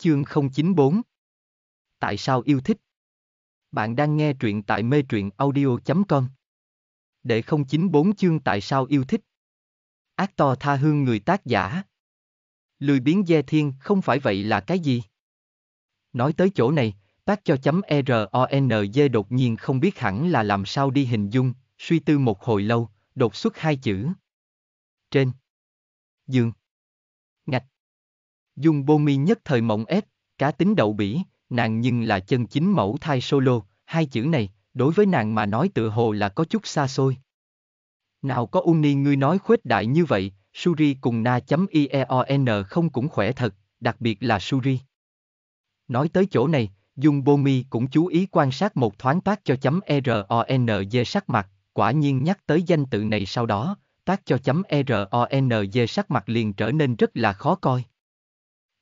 Chương 094 Tại sao yêu thích? Bạn đang nghe truyện tại mê truyện audio.com Để 094 chương tại sao yêu thích? Ác to tha hương người tác giả Lười biến dê thiên không phải vậy là cái gì? Nói tới chỗ này, tác cho chấm e RONG đột nhiên không biết hẳn là làm sao đi hình dung, suy tư một hồi lâu, đột xuất hai chữ. Trên. Dương. Dung Bô Mi nhất thời mộng ép, cá tính đậu bỉ, nàng nhưng là chân chính mẫu thai solo, hai chữ này, đối với nàng mà nói tựa hồ là có chút xa xôi. Nào có Uni ngươi nói khuếch đại như vậy, Suri cùng na.ieon không cũng khỏe thật, đặc biệt là Suri. Nói tới chỗ này, Dung Bomi cũng chú ý quan sát một thoáng tác cho chấm e RONG sắc mặt, quả nhiên nhắc tới danh tự này sau đó, tác cho chấm e RONG sắc mặt liền trở nên rất là khó coi.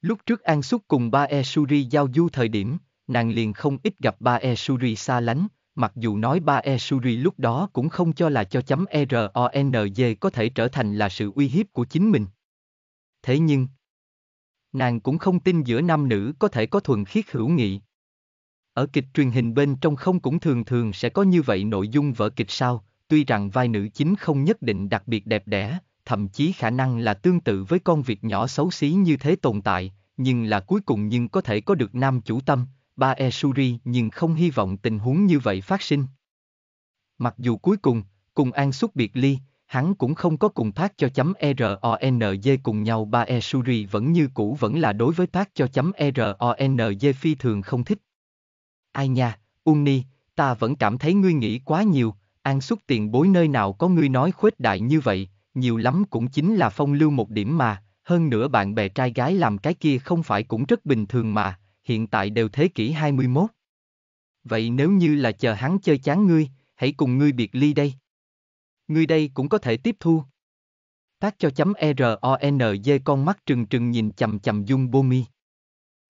Lúc trước An xuất cùng ba E Suri giao du thời điểm, nàng liền không ít gặp ba E Suri xa lánh, mặc dù nói ba E Suri lúc đó cũng không cho là cho chấm e RONG có thể trở thành là sự uy hiếp của chính mình. Thế nhưng, nàng cũng không tin giữa nam nữ có thể có thuần khiết hữu nghị. Ở kịch truyền hình bên trong không cũng thường thường sẽ có như vậy nội dung vở kịch sao, tuy rằng vai nữ chính không nhất định đặc biệt đẹp đẽ, thậm chí khả năng là tương tự với con việc nhỏ xấu xí như thế tồn tại, nhưng là cuối cùng nhưng có thể có được nam chủ tâm, ba Esuri nhưng không hy vọng tình huống như vậy phát sinh. Mặc dù cuối cùng, cùng An xuất biệt ly, hắn cũng không có cùng thác cho chấm RONJ cùng nhau ba Esuri vẫn như cũ vẫn là đối với thác cho chấm RONJ phi thường không thích. Ai nha, Unni, ta vẫn cảm thấy ngươi nghĩ quá nhiều, An xuất tiền bối nơi nào có ngươi nói khuếch đại như vậy, nhiều lắm cũng chính là phong lưu một điểm mà, hơn nữa bạn bè trai gái làm cái kia không phải cũng rất bình thường mà, hiện tại đều thế kỷ 21. Vậy nếu như là chờ hắn chơi chán ngươi, hãy cùng ngươi biệt ly đây. Ngươi đây cũng có thể tiếp thu. Tác cho chấm e RONG con mắt trừng trừng nhìn chầm chầm Dung Bomi.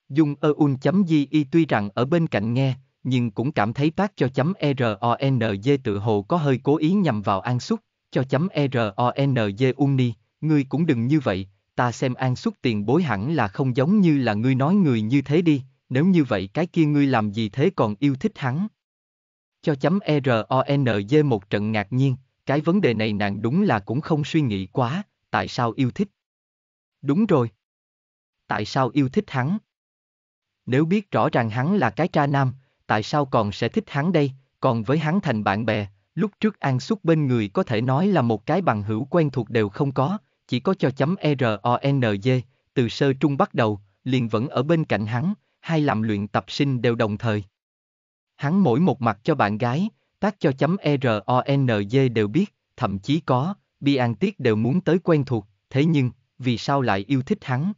Dung Eun chấm y tuy rằng ở bên cạnh nghe, nhưng cũng cảm thấy tác cho chấm e RONG tự hồ có hơi cố ý nhằm vào An Xúc cho chấm eronj ngươi cũng đừng như vậy, ta xem an xuất tiền bối hẳn là không giống như là ngươi nói người như thế đi, nếu như vậy cái kia ngươi làm gì thế còn yêu thích hắn. Cho chấm eronj một trận ngạc nhiên, cái vấn đề này nàng đúng là cũng không suy nghĩ quá, tại sao yêu thích. Đúng rồi. Tại sao yêu thích hắn? Nếu biết rõ ràng hắn là cái tra nam, tại sao còn sẽ thích hắn đây, còn với hắn thành bạn bè, Lúc trước An Xúc bên người có thể nói là một cái bằng hữu quen thuộc đều không có, chỉ có cho chấm RONG, từ sơ trung bắt đầu, liền vẫn ở bên cạnh hắn, hai làm luyện tập sinh đều đồng thời. Hắn mỗi một mặt cho bạn gái, tác cho chấm RONG đều biết, thậm chí có, bi an tiết đều muốn tới quen thuộc, thế nhưng, vì sao lại yêu thích hắn?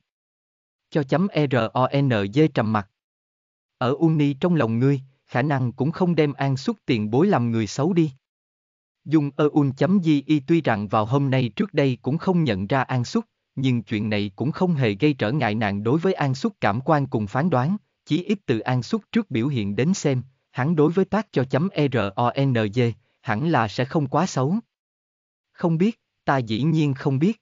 Cho chấm RONG trầm mặt. Ở Uni trong lòng ngươi, khả năng cũng không đem an xuất tiền bối làm người xấu đi. Dung Eun chấm y tuy rằng vào hôm nay trước đây cũng không nhận ra An Xúc, nhưng chuyện này cũng không hề gây trở ngại nàng đối với An Xúc cảm quan cùng phán đoán, chỉ ít từ An Xúc trước biểu hiện đến xem, hắn đối với tác cho chấm e RONG, hẳn là sẽ không quá xấu. Không biết, ta dĩ nhiên không biết.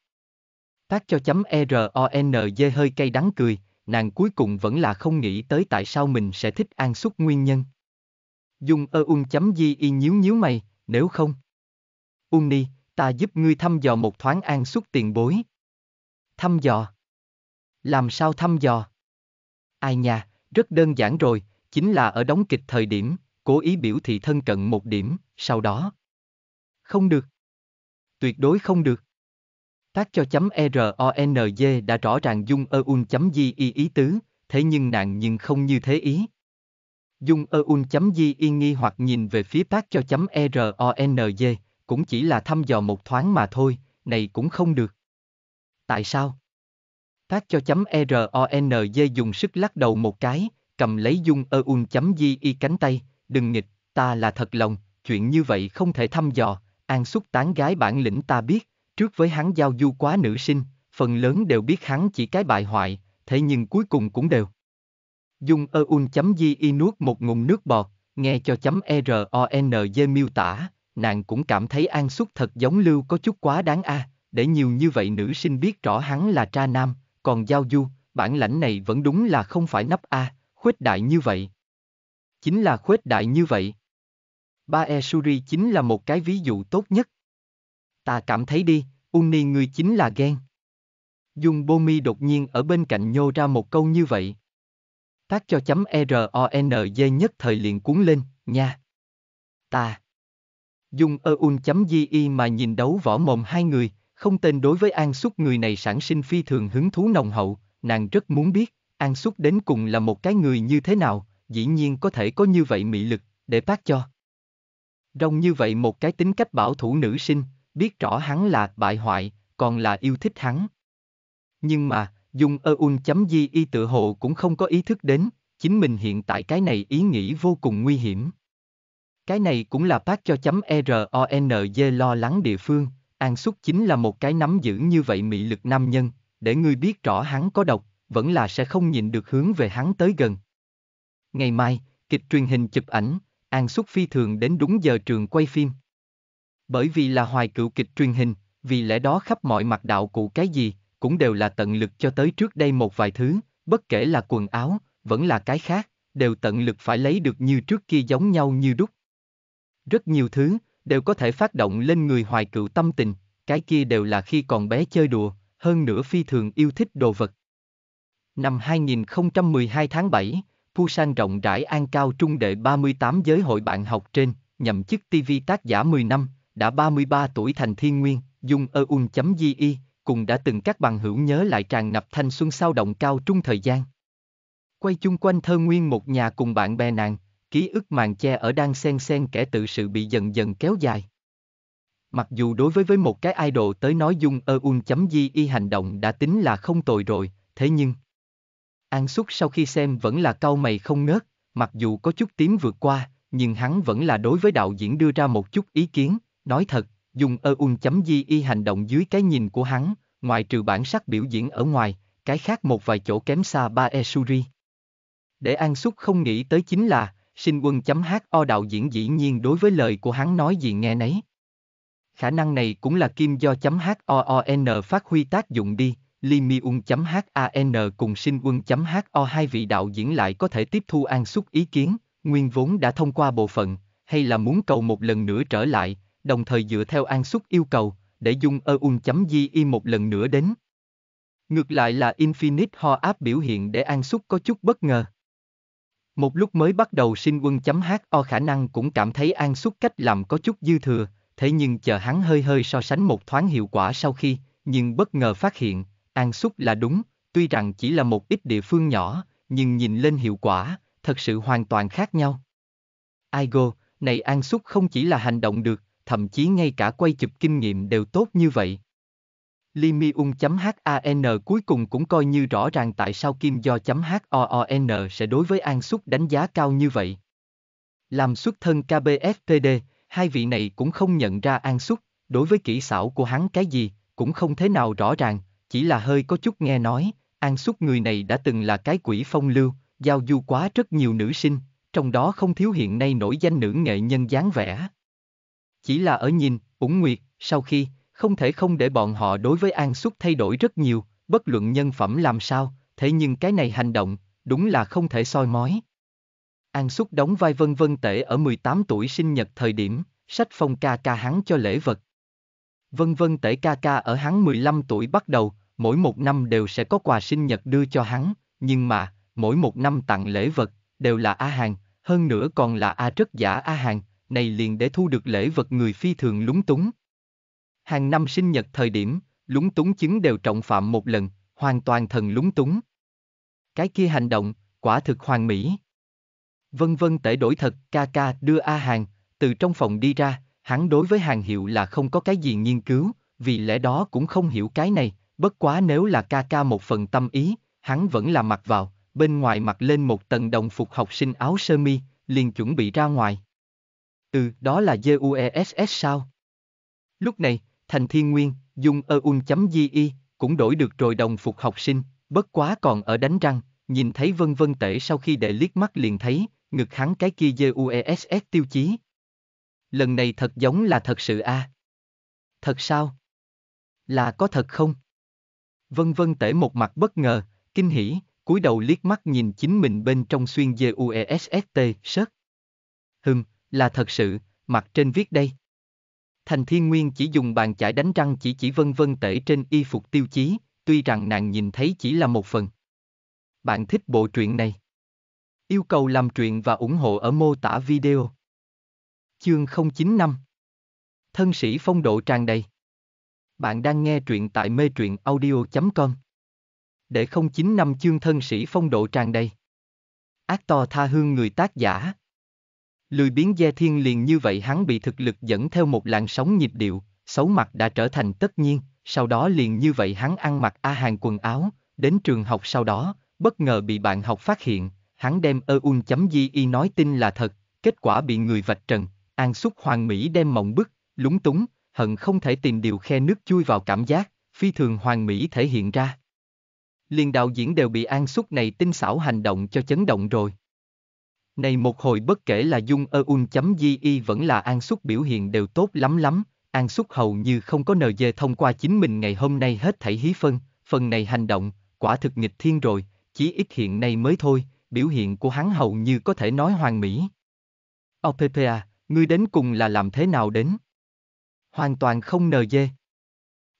Tác cho chấm e RONG hơi cay đắng cười, nàng cuối cùng vẫn là không nghĩ tới tại sao mình sẽ thích An Xúc nguyên nhân. Dung Eun chấm y nhíu nhíu mày, nếu không... Uni, ta giúp ngươi thăm dò một thoáng an suất tiền bối. Thăm dò? Làm sao thăm dò? Ai nhà, rất đơn giản rồi, chính là ở đóng kịch thời điểm, cố ý biểu thị thân cận một điểm, sau đó. Không được. Tuyệt đối không được. Tác cho chấm e r o n RONG đã rõ ràng dung ơ un chấm di y ý tứ, thế nhưng nàng nhưng không như thế ý. Dung ơ un chấm di y nghi hoặc nhìn về phía tác cho chấm e r o n RONG, cũng chỉ là thăm dò một thoáng mà thôi, này cũng không được. Tại sao? Phát cho chấm e RONG dùng sức lắc đầu một cái, cầm lấy dung eun chấm di y cánh tay, đừng nghịch, ta là thật lòng, chuyện như vậy không thể thăm dò, an xúc tán gái bản lĩnh ta biết, trước với hắn giao du quá nữ sinh, phần lớn đều biết hắn chỉ cái bại hoại, thế nhưng cuối cùng cũng đều. Dung eun chấm di y nuốt một ngụm nước bọt, nghe cho chấm e RONG miêu tả, nàng cũng cảm thấy An Xúc thật giống Lưu có chút quá đáng a, à, để nhiều như vậy nữ sinh biết rõ hắn là tra nam, còn giao du, bản lãnh này vẫn đúng là không phải nắp a, à, khuếch đại như vậy. Chính là khuếch đại như vậy. Ba E Suri chính là một cái ví dụ tốt nhất. Ta cảm thấy đi, Uni người chính là ghen. Dung bomi đột nhiên ở bên cạnh nhô ra một câu như vậy. Tác cho chấm e RONG nhất thời liền cuốn lên, nha. Ta. Dung Eun.di mà nhìn đấu võ mồm hai người, không tên đối với An Xúc người này sản sinh phi thường hứng thú nồng hậu, nàng rất muốn biết, An Xúc đến cùng là một cái người như thế nào, dĩ nhiên có thể có như vậy mị lực, để bác cho. Rong như vậy một cái tính cách bảo thủ nữ sinh, biết rõ hắn là bại hoại, còn là yêu thích hắn. Nhưng mà, Dung Eun di y tự hộ cũng không có ý thức đến, chính mình hiện tại cái này ý nghĩ vô cùng nguy hiểm. Cái này cũng là pack cho chấm RONG lo lắng địa phương, An Xúc chính là một cái nắm giữ như vậy mị lực nam nhân, để ngươi biết rõ hắn có độc, vẫn là sẽ không nhìn được hướng về hắn tới gần. Ngày mai, kịch truyền hình chụp ảnh, An Xúc phi thường đến đúng giờ trường quay phim. Bởi vì là hoài cựu kịch truyền hình, vì lẽ đó khắp mọi mặt đạo cụ cái gì, cũng đều là tận lực cho tới trước đây một vài thứ, bất kể là quần áo, vẫn là cái khác, đều tận lực phải lấy được như trước kia giống nhau như đúc, rất nhiều thứ, đều có thể phát động lên người hoài cựu tâm tình, cái kia đều là khi còn bé chơi đùa, hơn nữa phi thường yêu thích đồ vật. Năm 2012 tháng 7, Busan rộng rãi an cao trung đệ 38 giới hội bạn học trên, nhậm chức TV tác giả 10 năm, đã 33 tuổi thành thiên nguyên, dung ơ un.di cùng đã từng các bằng hữu nhớ lại tràn ngập thanh xuân sao động cao trung thời gian. Quay chung quanh thơ nguyên một nhà cùng bạn bè nàng, ký ức màn che ở đang xen xen kẻ tự sự bị dần dần kéo dài. Mặc dù đối với với một cái idol tới nói dung ơ un chấm di y hành động đã tính là không tồi rồi, thế nhưng... An xúc sau khi xem vẫn là cau mày không ngớt, mặc dù có chút tiếng vượt qua, nhưng hắn vẫn là đối với đạo diễn đưa ra một chút ý kiến, nói thật, dùng ơ un chấm di y hành động dưới cái nhìn của hắn, ngoài trừ bản sắc biểu diễn ở ngoài, cái khác một vài chỗ kém xa ba e suri. Để An Xúc không nghĩ tới chính là, sinh quân chấm O đạo diễn dĩ nhiên đối với lời của hắn nói gì nghe nấy. Khả năng này cũng là kim do chấm O O N phát huy tác dụng đi, chấm A N cùng sinh quân chấm O hai vị đạo diễn lại có thể tiếp thu an xúc ý kiến, nguyên vốn đã thông qua bộ phận, hay là muốn cầu một lần nữa trở lại, đồng thời dựa theo an xúc yêu cầu, để dung eun Y một lần nữa đến. Ngược lại là Infinite Ho áp biểu hiện để An Xúc có chút bất ngờ. Một lúc mới bắt đầu sinh quân chấm hát, O khả năng cũng cảm thấy an xúc cách làm có chút dư thừa, thế nhưng chờ hắn hơi hơi so sánh một thoáng hiệu quả sau khi, nhưng bất ngờ phát hiện, an xúc là đúng, tuy rằng chỉ là một ít địa phương nhỏ, nhưng nhìn lên hiệu quả, thật sự hoàn toàn khác nhau. Aigo, này an xúc không chỉ là hành động được, thậm chí ngay cả quay chụp kinh nghiệm đều tốt như vậy. Limiung.han cuối cùng cũng coi như rõ ràng tại sao Kim Do.hoon sẽ đối với An Xúc đánh giá cao như vậy. Làm xuất thân KBFPD, hai vị này cũng không nhận ra An Xúc, đối với kỹ xảo của hắn cái gì, cũng không thế nào rõ ràng, chỉ là hơi có chút nghe nói, An Xúc người này đã từng là cái quỷ phong lưu, giao du quá rất nhiều nữ sinh, trong đó không thiếu hiện nay nổi danh nữ nghệ nhân dáng vẽ. Chỉ là ở nhìn, ủng nguyệt, sau khi, không thể không để bọn họ đối với An Xúc thay đổi rất nhiều, bất luận nhân phẩm làm sao, thế nhưng cái này hành động, đúng là không thể soi mói. An Xúc đóng vai vân vân tể ở 18 tuổi sinh nhật thời điểm, sách phong ca ca hắn cho lễ vật. Vân vân tể ca ca ở hắn 15 tuổi bắt đầu, mỗi một năm đều sẽ có quà sinh nhật đưa cho hắn, nhưng mà, mỗi một năm tặng lễ vật, đều là A Hàng, hơn nữa còn là A rất giả A Hàng, này liền để thu được lễ vật người phi thường lúng túng hàng năm sinh nhật thời điểm, lúng túng chứng đều trọng phạm một lần, hoàn toàn thần lúng túng. Cái kia hành động, quả thực hoàn mỹ. Vân vân tể đổi thật, ca ca đưa A Hàng, từ trong phòng đi ra, hắn đối với hàng hiệu là không có cái gì nghiên cứu, vì lẽ đó cũng không hiểu cái này, bất quá nếu là ca ca một phần tâm ý, hắn vẫn là mặc vào, bên ngoài mặc lên một tầng đồng phục học sinh áo sơ mi, liền chuẩn bị ra ngoài. Ừ, đó là JUESS sao? Lúc này, thành thiên nguyên, dung chấm di Y cũng đổi được rồi đồng phục học sinh, bất quá còn ở đánh răng, nhìn thấy vân vân tể sau khi để liếc mắt liền thấy, ngực hắn cái kia UESS tiêu chí. Lần này thật giống là thật sự a. À? Thật sao? Là có thật không? Vân vân tể một mặt bất ngờ, kinh hỉ, cúi đầu liếc mắt nhìn chính mình bên trong xuyên UESST, sớt. Hừm, là thật sự, mặt trên viết đây. Thành Thiên Nguyên chỉ dùng bàn chải đánh răng chỉ chỉ vân vân tể trên y phục tiêu chí, tuy rằng nàng nhìn thấy chỉ là một phần. Bạn thích bộ truyện này? Yêu cầu làm truyện và ủng hộ ở mô tả video. Chương 095 Thân sĩ phong độ tràn đầy. Bạn đang nghe truyện tại mê truyện audio.com Để 095 chương thân sĩ phong độ tràn đầy. Ác to tha hương người tác giả. Lười biến Gia Thiên liền như vậy hắn bị thực lực dẫn theo một làn sóng nhịp điệu, xấu mặt đã trở thành tất nhiên, sau đó liền như vậy hắn ăn mặc A hàng quần áo, đến trường học sau đó, bất ngờ bị bạn học phát hiện, hắn đem ơ un chấm di y nói tin là thật, kết quả bị người vạch trần, an xúc hoàng mỹ đem mộng bức, lúng túng, hận không thể tìm điều khe nước chui vào cảm giác, phi thường hoàng mỹ thể hiện ra. liền đạo diễn đều bị an xúc này tinh xảo hành động cho chấn động rồi. Này một hồi bất kể là dung ơ un.di vẫn là an xúc biểu hiện đều tốt lắm lắm, an xúc hầu như không có nờ dê thông qua chính mình ngày hôm nay hết thảy hí phân, phần này hành động, quả thực nghịch thiên rồi, chỉ ít hiện nay mới thôi, biểu hiện của hắn hầu như có thể nói hoàn mỹ. OPPA, à, ngươi đến cùng là làm thế nào đến? Hoàn toàn không nờ dê.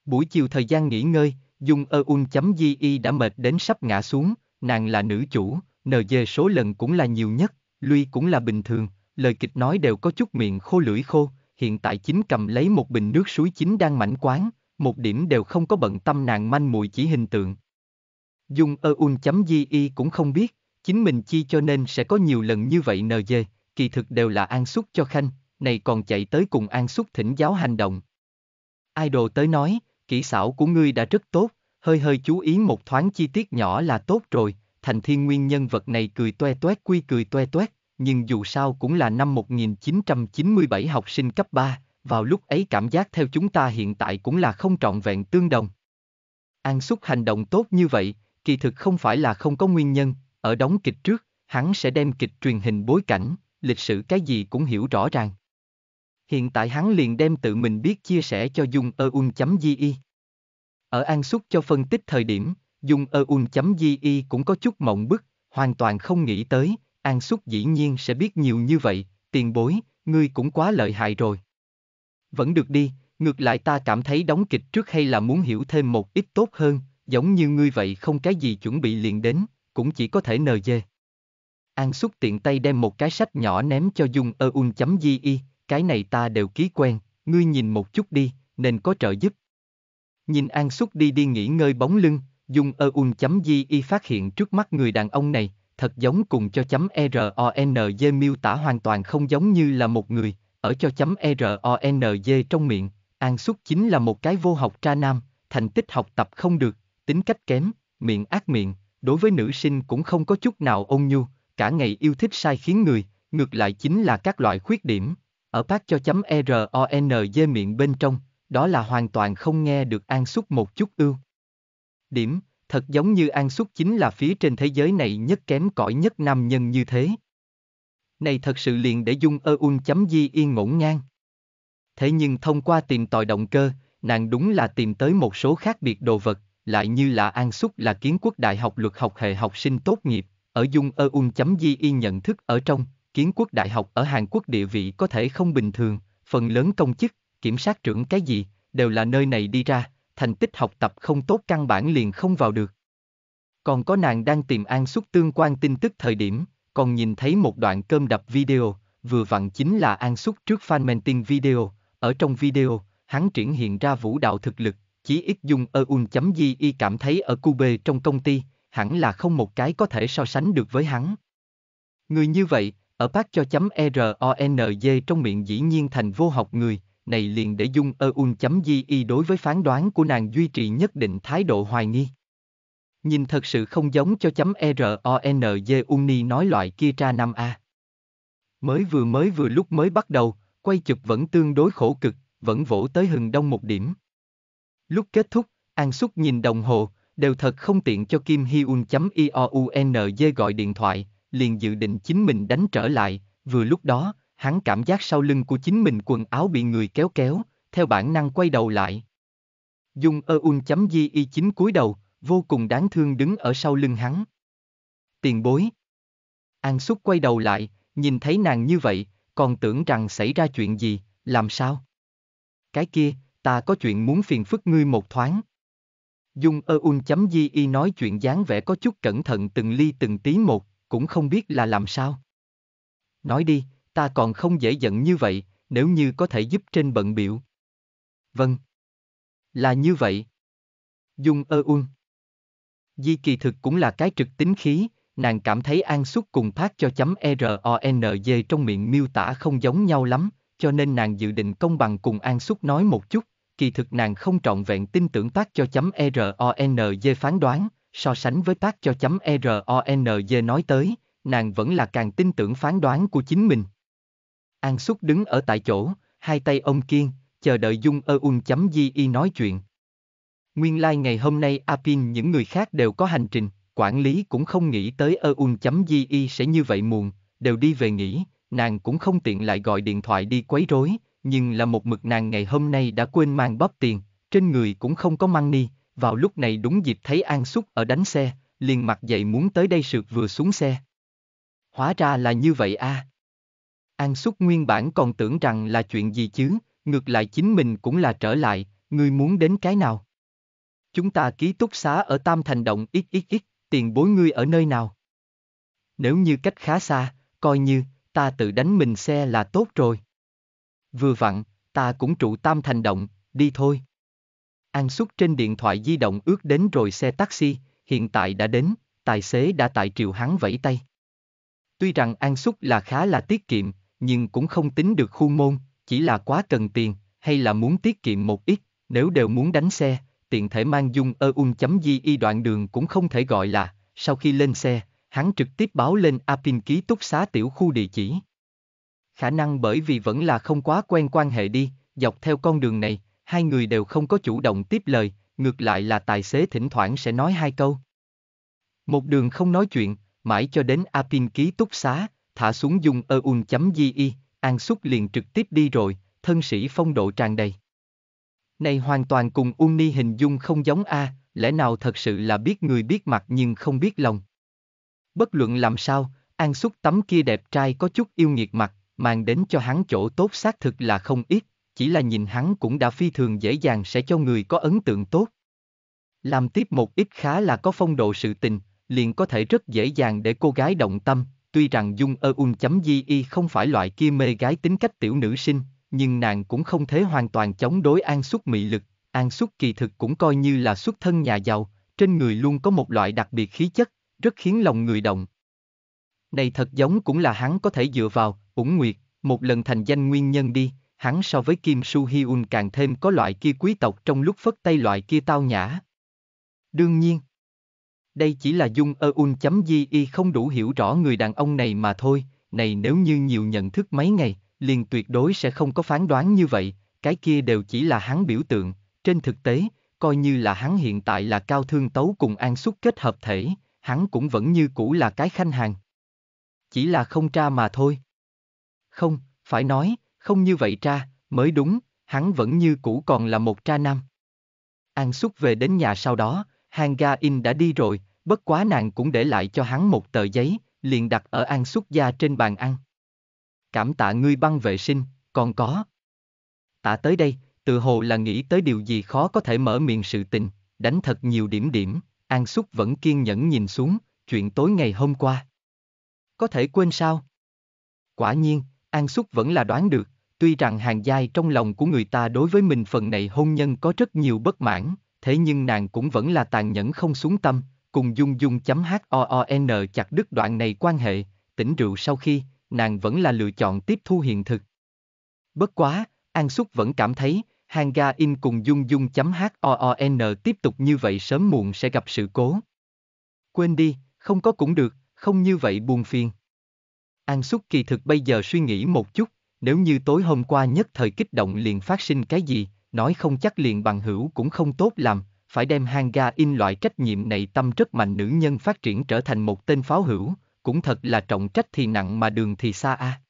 Buổi chiều thời gian nghỉ ngơi, Dung ơ un.di đã mệt đến sắp ngã xuống, nàng là nữ chủ, nờ dê số lần cũng là nhiều nhất, Lui cũng là bình thường, lời kịch nói đều có chút miệng khô lưỡi khô, hiện tại chính cầm lấy một bình nước suối chính đang mảnh quán, một điểm đều không có bận tâm nàng manh mùi chỉ hình tượng. Dung ơ un chấm di Y cũng không biết, chính mình chi cho nên sẽ có nhiều lần như vậy nờ dê, kỳ thực đều là an xúc cho khanh, này còn chạy tới cùng an xúc thỉnh giáo hành động. Idol tới nói, kỹ xảo của ngươi đã rất tốt, hơi hơi chú ý một thoáng chi tiết nhỏ là tốt rồi, thành thiên nguyên nhân vật này cười toe toét quy cười toe toét, nhưng dù sao cũng là năm 1997 học sinh cấp 3, vào lúc ấy cảm giác theo chúng ta hiện tại cũng là không trọn vẹn tương đồng. An xúc hành động tốt như vậy, kỳ thực không phải là không có nguyên nhân, ở đóng kịch trước, hắn sẽ đem kịch truyền hình bối cảnh, lịch sử cái gì cũng hiểu rõ ràng. Hiện tại hắn liền đem tự mình biết chia sẻ cho Dung Eun.gi. Ở An Xúc cho phân tích thời điểm, Dung Eun.di cũng có chút mộng bức, hoàn toàn không nghĩ tới, An Súc dĩ nhiên sẽ biết nhiều như vậy, tiền bối, ngươi cũng quá lợi hại rồi. Vẫn được đi, ngược lại ta cảm thấy đóng kịch trước hay là muốn hiểu thêm một ít tốt hơn, giống như ngươi vậy không cái gì chuẩn bị liền đến, cũng chỉ có thể nờ dê. An Súc tiện tay đem một cái sách nhỏ ném cho Dung Eun.di, cái này ta đều ký quen, ngươi nhìn một chút đi, nên có trợ giúp. Nhìn An Súc đi đi nghỉ ngơi bóng lưng, Dung ơ un chấm y phát hiện trước mắt người đàn ông này, thật giống cùng cho chấm e RONG miêu tả hoàn toàn không giống như là một người, ở cho chấm e RONG trong miệng, An Xúc chính là một cái vô học tra nam, thành tích học tập không được, tính cách kém, miệng ác miệng, đối với nữ sinh cũng không có chút nào ôn nhu, cả ngày yêu thích sai khiến người, ngược lại chính là các loại khuyết điểm. Ở bác cho chấm e RONG miệng bên trong, đó là hoàn toàn không nghe được An Xúc một chút ưu. Điểm, thật giống như An xuất chính là phía trên thế giới này nhất kém cỏi nhất nam nhân như thế. Này thật sự liền để Dung ơ un chấm di yên ngổn ngang. Thế nhưng thông qua tìm tòi động cơ, nàng đúng là tìm tới một số khác biệt đồ vật, lại như là An xuất là kiến quốc đại học luật học hệ học sinh tốt nghiệp, ở Dung ơ un chấm di yên nhận thức ở trong, kiến quốc đại học ở Hàn Quốc địa vị có thể không bình thường, phần lớn công chức, kiểm sát trưởng cái gì, đều là nơi này đi ra, thành tích học tập không tốt căn bản liền không vào được. Còn có nàng đang tìm An Xuất tương quan tin tức thời điểm, còn nhìn thấy một đoạn cơm đập video, vừa vặn chính là An Xuất trước fan menting video, ở trong video, hắn triển hiện ra vũ đạo thực lực, chỉ ít dùng eun y cảm thấy ở Cube trong công ty, hẳn là không một cái có thể so sánh được với hắn. Người như vậy, ở bác cho chấm RONG trong miệng dĩ nhiên thành vô học người, này liền để Dung Eun.di đối với phán đoán của nàng duy trì nhất định thái độ hoài nghi. Nhìn thật sự không giống cho chấm R O N RONJ Uni nói loại kia tra năm a Mới vừa mới vừa lúc mới bắt đầu, quay chụp vẫn tương đối khổ cực, vẫn vỗ tới hừng đông một điểm. Lúc kết thúc, An Xúc nhìn đồng hồ, đều thật không tiện cho Kim Hyun.iounj gọi điện thoại, liền dự định chính mình đánh trở lại, vừa lúc đó, hắn cảm giác sau lưng của chính mình quần áo bị người kéo kéo, theo bản năng quay đầu lại. Dung Eun chấm di y chính cúi đầu, vô cùng đáng thương đứng ở sau lưng hắn. Tiền bối. An xúc quay đầu lại, nhìn thấy nàng như vậy, còn tưởng rằng xảy ra chuyện gì, làm sao? Cái kia, ta có chuyện muốn phiền phức ngươi một thoáng. Dung Eun chấm di y nói chuyện dáng vẻ có chút cẩn thận từng ly từng tí một, cũng không biết là làm sao. Nói đi, ta còn không dễ giận như vậy, nếu như có thể giúp trên bận biểu. Vâng. Là như vậy. Dung ơ un. Di kỳ thực cũng là cái trực tính khí, nàng cảm thấy an xúc cùng phát cho chấm e RONG trong miệng miêu tả không giống nhau lắm, cho nên nàng dự định công bằng cùng an xúc nói một chút, kỳ thực nàng không trọn vẹn tin tưởng tác cho chấm e RONG phán đoán, so sánh với tác cho chấm e RONG nói tới, nàng vẫn là càng tin tưởng phán đoán của chính mình. An Xúc đứng ở tại chỗ, hai tay ông kiên, chờ đợi Dung Ơ Un chấm di y nói chuyện. Nguyên lai like ngày hôm nay Apin những người khác đều có hành trình, quản lý cũng không nghĩ tới Ơ Un chấm di y sẽ như vậy muộn, đều đi về nghỉ, nàng cũng không tiện lại gọi điện thoại đi quấy rối, nhưng là một mực nàng ngày hôm nay đã quên mang bóp tiền, trên người cũng không có mang ni, vào lúc này đúng dịp thấy An Xúc ở đánh xe, liền mặt dậy muốn tới đây sượt vừa xuống xe. Hóa ra là như vậy a. À. An Xúc nguyên bản còn tưởng rằng là chuyện gì chứ, ngược lại chính mình cũng là trở lại, ngươi muốn đến cái nào? Chúng ta ký túc xá ở Tam Thành Động ít ít ít, tiền bối ngươi ở nơi nào? Nếu như cách khá xa, coi như, ta tự đánh mình xe là tốt rồi. Vừa vặn, ta cũng trụ Tam Thành Động, đi thôi. An Xúc trên điện thoại di động ước đến rồi xe taxi, hiện tại đã đến, tài xế đã tại triệu hắn vẫy tay. Tuy rằng An Xúc là khá là tiết kiệm, nhưng cũng không tính được khu môn, chỉ là quá cần tiền, hay là muốn tiết kiệm một ít, nếu đều muốn đánh xe, tiện thể mang dung ơ un um chấm di y đoạn đường cũng không thể gọi là, sau khi lên xe, hắn trực tiếp báo lên Apin ký túc xá tiểu khu địa chỉ. Khả năng bởi vì vẫn là không quá quen quan hệ đi, dọc theo con đường này, hai người đều không có chủ động tiếp lời, ngược lại là tài xế thỉnh thoảng sẽ nói hai câu. Một đường không nói chuyện, mãi cho đến Apin ký túc xá, thả xuống dùng di y An Xúc liền trực tiếp đi rồi, thân sĩ phong độ tràn đầy. Này hoàn toàn cùng Uni hình dung không giống A, à, lẽ nào thật sự là biết người biết mặt nhưng không biết lòng. Bất luận làm sao, An Xúc tấm kia đẹp trai có chút yêu nghiệt mặt, mang đến cho hắn chỗ tốt xác thực là không ít, chỉ là nhìn hắn cũng đã phi thường dễ dàng sẽ cho người có ấn tượng tốt. Làm tiếp một ít khá là có phong độ sự tình, liền có thể rất dễ dàng để cô gái động tâm, Tuy rằng Dung Eun Yi không phải loại kia mê gái tính cách tiểu nữ sinh, nhưng nàng cũng không thể hoàn toàn chống đối An Xuất mị lực. An Xuất kỳ thực cũng coi như là xuất thân nhà giàu, trên người luôn có một loại đặc biệt khí chất, rất khiến lòng người động. Này thật giống cũng là hắn có thể dựa vào, ủng nguyệt, một lần thành danh nguyên nhân đi, hắn so với Kim Su Hyun càng thêm có loại kia quý tộc trong lúc phất tay loại kia tao nhã. Đương nhiên, đây chỉ là dung ơ un chấm di y không đủ hiểu rõ người đàn ông này mà thôi, này nếu như nhiều nhận thức mấy ngày, liền tuyệt đối sẽ không có phán đoán như vậy, cái kia đều chỉ là hắn biểu tượng, trên thực tế, coi như là hắn hiện tại là cao thương tấu cùng an xuất kết hợp thể, hắn cũng vẫn như cũ là cái khanh hàng. Chỉ là không tra mà thôi. Không, phải nói, không như vậy tra, mới đúng, hắn vẫn như cũ còn là một tra nam. An xuất về đến nhà sau đó, Hang Ga In đã đi rồi, Bất quá nàng cũng để lại cho hắn một tờ giấy, liền đặt ở An xuất gia trên bàn ăn. Cảm tạ ngươi băng vệ sinh, còn có. Tạ tới đây, tự hồ là nghĩ tới điều gì khó có thể mở miệng sự tình, đánh thật nhiều điểm điểm, An Súc vẫn kiên nhẫn nhìn xuống, chuyện tối ngày hôm qua. Có thể quên sao? Quả nhiên, An Súc vẫn là đoán được, tuy rằng hàng giai trong lòng của người ta đối với mình phần này hôn nhân có rất nhiều bất mãn, thế nhưng nàng cũng vẫn là tàn nhẫn không xuống tâm, cùng dung dung chấm n chặt đứt đoạn này quan hệ, tỉnh rượu sau khi, nàng vẫn là lựa chọn tiếp thu hiện thực. Bất quá, An Xúc vẫn cảm thấy, Hanga In cùng dung dung chấm n tiếp tục như vậy sớm muộn sẽ gặp sự cố. Quên đi, không có cũng được, không như vậy buồn phiền. An Xúc kỳ thực bây giờ suy nghĩ một chút, nếu như tối hôm qua nhất thời kích động liền phát sinh cái gì, nói không chắc liền bằng hữu cũng không tốt làm, phải đem hang ga In loại trách nhiệm này tâm rất mạnh nữ nhân phát triển trở thành một tên pháo hữu, cũng thật là trọng trách thì nặng mà đường thì xa a. À.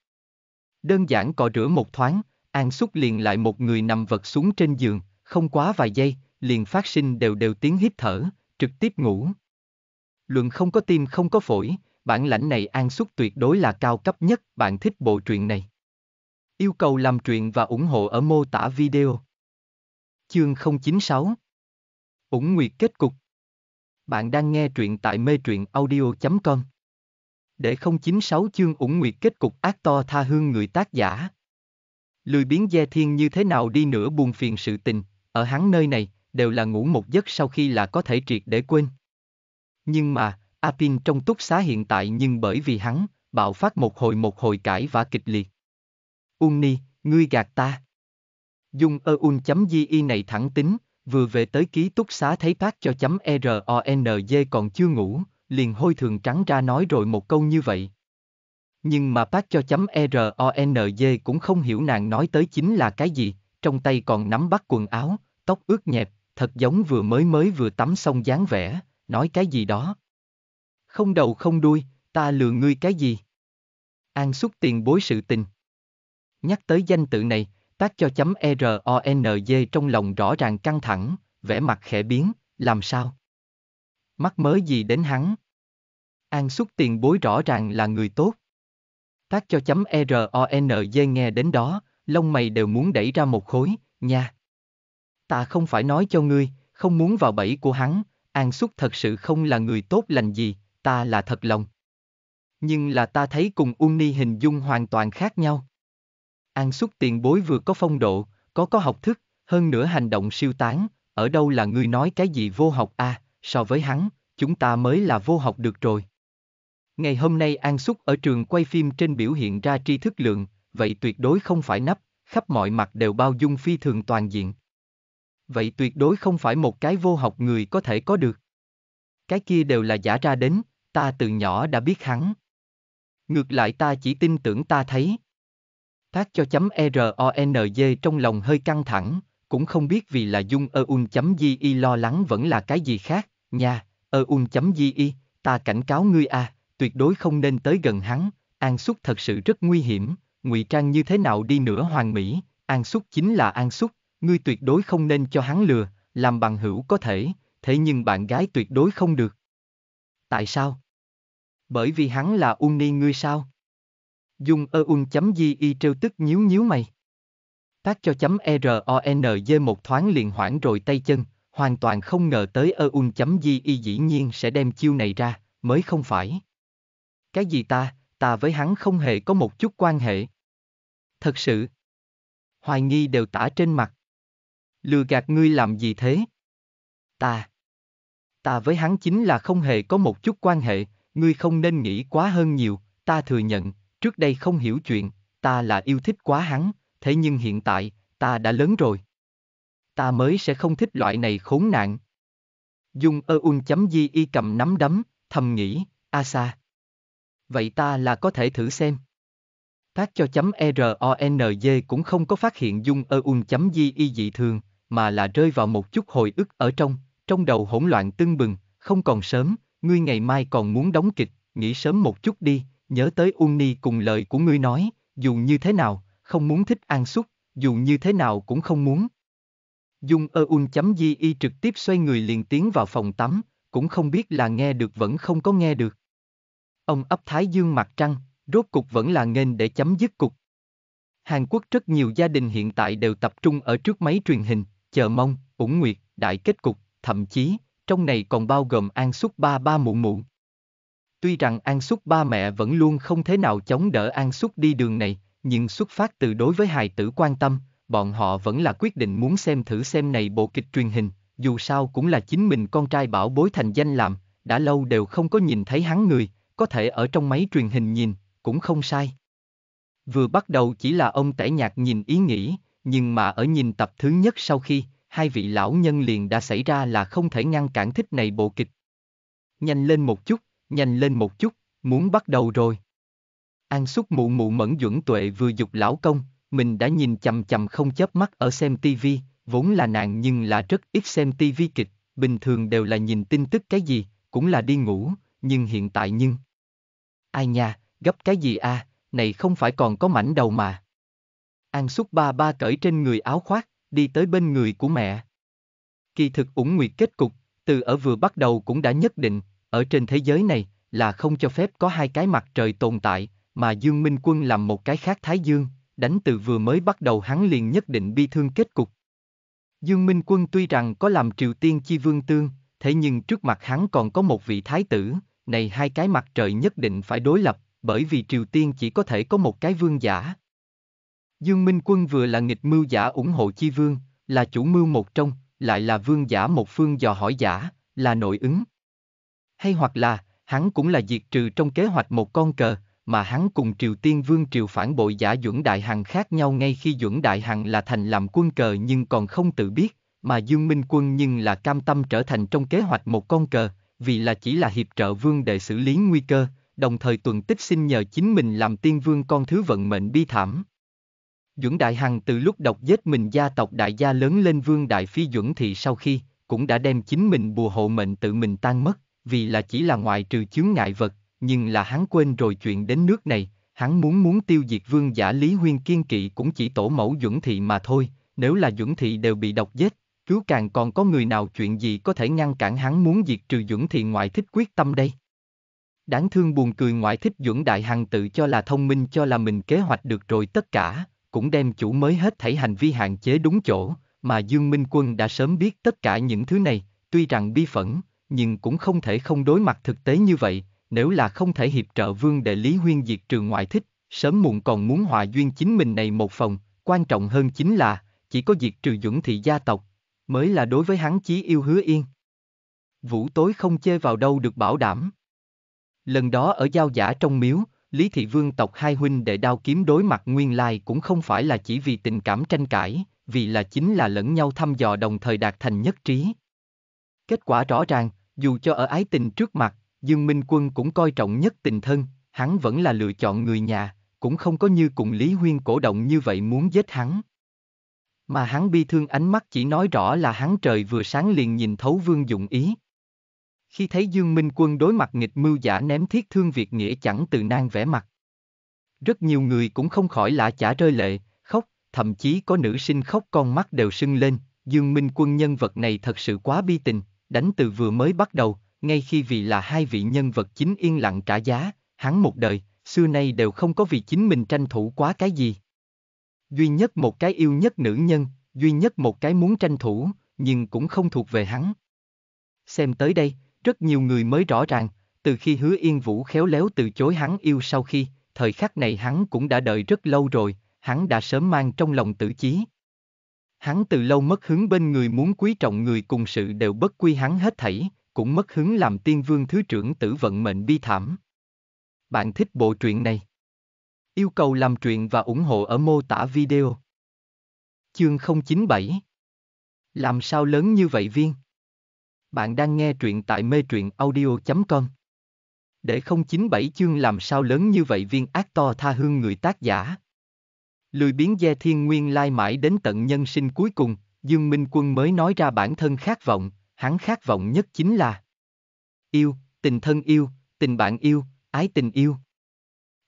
Đơn giản cọ rửa một thoáng, An Xúc liền lại một người nằm vật xuống trên giường, không quá vài giây, liền phát sinh đều đều tiếng hít thở, trực tiếp ngủ. Luận không có tim không có phổi, bản lãnh này An Xúc tuyệt đối là cao cấp nhất, bạn thích bộ truyện này. Yêu cầu làm truyện và ủng hộ ở mô tả video. Chương 096 Ủng Nguyệt kết cục. Bạn đang nghe truyện tại mê truyện audio.com. Để 096 chương Ủng Nguyệt kết cục ác to tha hương người tác giả. Lười biến Gia Thiên như thế nào đi nữa buồn phiền sự tình, ở hắn nơi này, đều là ngủ một giấc sau khi là có thể triệt để quên. Nhưng mà, Apin trong túc xá hiện tại nhưng bởi vì hắn, bạo phát một hồi một hồi cãi và kịch liệt. Unni, ngươi gạt ta. Dung ơ un chấm di y này thẳng tính, Vừa về tới ký túc xá thấy Park cho chấm RONJ còn chưa ngủ, liền hôi thường trắng ra nói rồi một câu như vậy. Nhưng mà Park cho chấm RONJ cũng không hiểu nàng nói tới chính là cái gì, trong tay còn nắm bắt quần áo, tóc ướt nhẹp, thật giống vừa mới mới vừa tắm xong dáng vẻ, nói cái gì đó. Không đầu không đuôi, ta lừa ngươi cái gì? An xúc tiền bối sự tình. Nhắc tới danh tự này, Tác cho chấm ERONG trong lòng rõ ràng căng thẳng, vẻ mặt khẽ biến, làm sao? Mắc mới gì đến hắn? An xúc tiền bối rõ ràng là người tốt. Tác cho chấm RONG nghe đến đó, lông mày đều muốn đẩy ra một khối, nha. Ta không phải nói cho ngươi, không muốn vào bẫy của hắn, An xúc thật sự không là người tốt lành gì, ta là thật lòng. Nhưng là ta thấy cùng Uni hình dung hoàn toàn khác nhau. An xúc tiền bối vừa có phong độ, có có học thức, hơn nữa hành động siêu tán, ở đâu là người nói cái gì vô học a? À, so với hắn, chúng ta mới là vô học được rồi. Ngày hôm nay An Xúc ở trường quay phim trên biểu hiện ra tri thức lượng, vậy tuyệt đối không phải nắp, khắp mọi mặt đều bao dung phi thường toàn diện. Vậy tuyệt đối không phải một cái vô học người có thể có được. Cái kia đều là giả ra đến, ta từ nhỏ đã biết hắn. Ngược lại ta chỉ tin tưởng ta thấy, tác cho chấm RONG trong lòng hơi căng thẳng, cũng không biết vì là dung eun.gi lo lắng vẫn là cái gì khác, nha, eun.gi, ta cảnh cáo ngươi a, à, tuyệt đối không nên tới gần hắn, An Xúc thật sự rất nguy hiểm, ngụy trang như thế nào đi nữa hoàng mỹ, An Xúc chính là An Xúc, ngươi tuyệt đối không nên cho hắn lừa, làm bằng hữu có thể, thế nhưng bạn gái tuyệt đối không được. Tại sao? Bởi vì hắn là Uni ngươi sao? Dung ơ un.di trêu tức nhíu nhíu mày. Tác cho chấm RONG một thoáng liền hoảng rồi tay chân, hoàn toàn không ngờ tới ơ un.di dĩ nhiên sẽ đem chiêu này ra, mới không phải. Cái gì ta, ta với hắn không hề có một chút quan hệ. Thật sự, hoài nghi đều tả trên mặt. Lừa gạt ngươi làm gì thế? Ta, ta với hắn chính là không hề có một chút quan hệ, ngươi không nên nghĩ quá hơn nhiều, ta thừa nhận, trước đây không hiểu chuyện, ta là yêu thích quá hắn, thế nhưng hiện tại, ta đã lớn rồi. Ta mới sẽ không thích loại này khốn nạn. Dung ơ un chấm di y cầm nắm đấm, thầm nghĩ, a xa. Vậy ta là có thể thử xem. Phát cho chấm e RONJ cũng không có phát hiện dung ơ un chấm di y dị thường, mà là rơi vào một chút hồi ức ở trong, trong đầu hỗn loạn tưng bừng, không còn sớm, ngươi ngày mai còn muốn đóng kịch, nghỉ sớm một chút đi, nhớ tới Unni cùng lời của ngươi nói, dù như thế nào, không muốn thích An Xúc, dù như thế nào cũng không muốn. Dung ơ un chấm di y trực tiếp xoay người liền tiến vào phòng tắm, cũng không biết là nghe được vẫn không có nghe được. Ông ấp Thái Dương mặt trăng, rốt cục vẫn là nghênh để chấm dứt cục. Hàn Quốc rất nhiều gia đình hiện tại đều tập trung ở trước máy truyền hình, chờ mong, ủng nguyệt, đại kết cục, thậm chí, trong này còn bao gồm an xúc ba ba muộn muộn Tuy rằng An Xúc ba mẹ vẫn luôn không thế nào chống đỡ An Xúc đi đường này, nhưng xuất phát từ đối với hài tử quan tâm, bọn họ vẫn là quyết định muốn xem thử xem này bộ kịch truyền hình, dù sao cũng là chính mình con trai bảo bối thành danh làm, đã lâu đều không có nhìn thấy hắn người, có thể ở trong máy truyền hình nhìn, cũng không sai. Vừa bắt đầu chỉ là ông tẻ nhạt nhìn ý nghĩ, nhưng mà ở nhìn tập thứ nhất sau khi, hai vị lão nhân liền đã xảy ra là không thể ngăn cản thích này bộ kịch. Nhanh lên một chút, nhanh lên một chút, muốn bắt đầu rồi. An xúc mụ mụ mẫn duẩn tuệ vừa dục lão công, mình đã nhìn chầm chầm không chớp mắt ở xem tivi, vốn là nàng nhưng là rất ít xem tivi kịch, bình thường đều là nhìn tin tức cái gì, cũng là đi ngủ, nhưng hiện tại nhưng... Ai nha, gấp cái gì a? À, này không phải còn có mảnh đầu mà. An xúc ba ba cởi trên người áo khoác, đi tới bên người của mẹ. Kỳ thực ủng nguyệt kết cục, từ ở vừa bắt đầu cũng đã nhất định, ở trên thế giới này, là không cho phép có hai cái mặt trời tồn tại, mà Dương Minh Quân làm một cái khác Thái Dương, đánh từ vừa mới bắt đầu hắn liền nhất định bi thương kết cục. Dương Minh Quân tuy rằng có làm Triều Tiên chi vương tương, thế nhưng trước mặt hắn còn có một vị thái tử, này hai cái mặt trời nhất định phải đối lập, bởi vì Triều Tiên chỉ có thể có một cái vương giả. Dương Minh Quân vừa là nghịch mưu giả ủng hộ chi vương, là chủ mưu một trong, lại là vương giả một phương dò hỏi giả, là nội ứng hay hoặc là hắn cũng là diệt trừ trong kế hoạch một con cờ, mà hắn cùng Triều Tiên Vương Triều phản bội giả Duẩn Đại Hằng khác nhau ngay khi Duẩn Đại Hằng là thành làm quân cờ nhưng còn không tự biết, mà Dương Minh Quân nhưng là cam tâm trở thành trong kế hoạch một con cờ, vì là chỉ là hiệp trợ vương để xử lý nguy cơ, đồng thời tuần tích xin nhờ chính mình làm tiên vương con thứ vận mệnh bi thảm. Duẩn Đại Hằng từ lúc độc giết mình gia tộc đại gia lớn lên vương đại phi Duẩn thì sau khi, cũng đã đem chính mình bùa hộ mệnh tự mình tan mất vì là chỉ là ngoại trừ chướng ngại vật, nhưng là hắn quên rồi chuyện đến nước này, hắn muốn muốn tiêu diệt vương giả Lý Huyên kiên kỵ cũng chỉ tổ mẫu Duẩn Thị mà thôi, nếu là Duẩn Thị đều bị độc giết, cứu càng còn có người nào chuyện gì có thể ngăn cản hắn muốn diệt trừ Duẩn Thị ngoại thích quyết tâm đây. Đáng thương buồn cười ngoại thích Duẩn Đại Hằng tự cho là thông minh cho là mình kế hoạch được rồi tất cả, cũng đem chủ mới hết thảy hành vi hạn chế đúng chỗ, mà Dương Minh Quân đã sớm biết tất cả những thứ này, tuy rằng bi phẫn, nhưng cũng không thể không đối mặt thực tế như vậy, nếu là không thể hiệp trợ vương đệ Lý Huyên diệt trừ ngoại thích, sớm muộn còn muốn hòa duyên chính mình này một phòng, quan trọng hơn chính là, chỉ có diệt trừ dũng thị gia tộc, mới là đối với hắn chí yêu hứa yên. Vũ tối không chê vào đâu được bảo đảm. Lần đó ở giao giả trong miếu, Lý Thị Vương tộc hai huynh đệ đao kiếm đối mặt nguyên lai cũng không phải là chỉ vì tình cảm tranh cãi, vì là chính là lẫn nhau thăm dò đồng thời đạt thành nhất trí. Kết quả rõ ràng, dù cho ở ái tình trước mặt, Dương Minh Quân cũng coi trọng nhất tình thân, hắn vẫn là lựa chọn người nhà, cũng không có như cùng Lý Huyên cổ động như vậy muốn giết hắn. Mà hắn bi thương ánh mắt chỉ nói rõ là hắn trời vừa sáng liền nhìn thấu vương dụng ý. Khi thấy Dương Minh Quân đối mặt nghịch mưu giả ném thiết thương việc nghĩa chẳng từ nan vẽ mặt. Rất nhiều người cũng không khỏi lạ chả rơi lệ, khóc, thậm chí có nữ sinh khóc con mắt đều sưng lên, Dương Minh Quân nhân vật này thật sự quá bi tình, đánh từ vừa mới bắt đầu, ngay khi vì là hai vị nhân vật chính yên lặng trả giá, hắn một đời, xưa nay đều không có vì chính mình tranh thủ quá cái gì. Duy nhất một cái yêu nhất nữ nhân, duy nhất một cái muốn tranh thủ, nhưng cũng không thuộc về hắn. Xem tới đây, rất nhiều người mới rõ ràng, từ khi hứa yên vũ khéo léo từ chối hắn yêu sau khi, thời khắc này hắn cũng đã đợi rất lâu rồi, hắn đã sớm mang trong lòng tử chí. Hắn từ lâu mất hứng bên người muốn quý trọng người cùng sự đều bất quy hắn hết thảy, cũng mất hứng làm tiên vương thứ trưởng tử vận mệnh bi thảm. Bạn thích bộ truyện này? Yêu cầu làm truyện và ủng hộ ở mô tả video. Chương 097 Làm sao lớn như vậy viên? Bạn đang nghe truyện tại mê truyện audio.com Để 097 chương làm sao lớn như vậy viên ác to tha hương người tác giả Lười biến gia thiên nguyên lai mãi đến tận nhân sinh cuối cùng, Dương Minh Quân mới nói ra bản thân khát vọng, hắn khát vọng nhất chính là yêu, tình thân yêu, tình bạn yêu, ái tình yêu.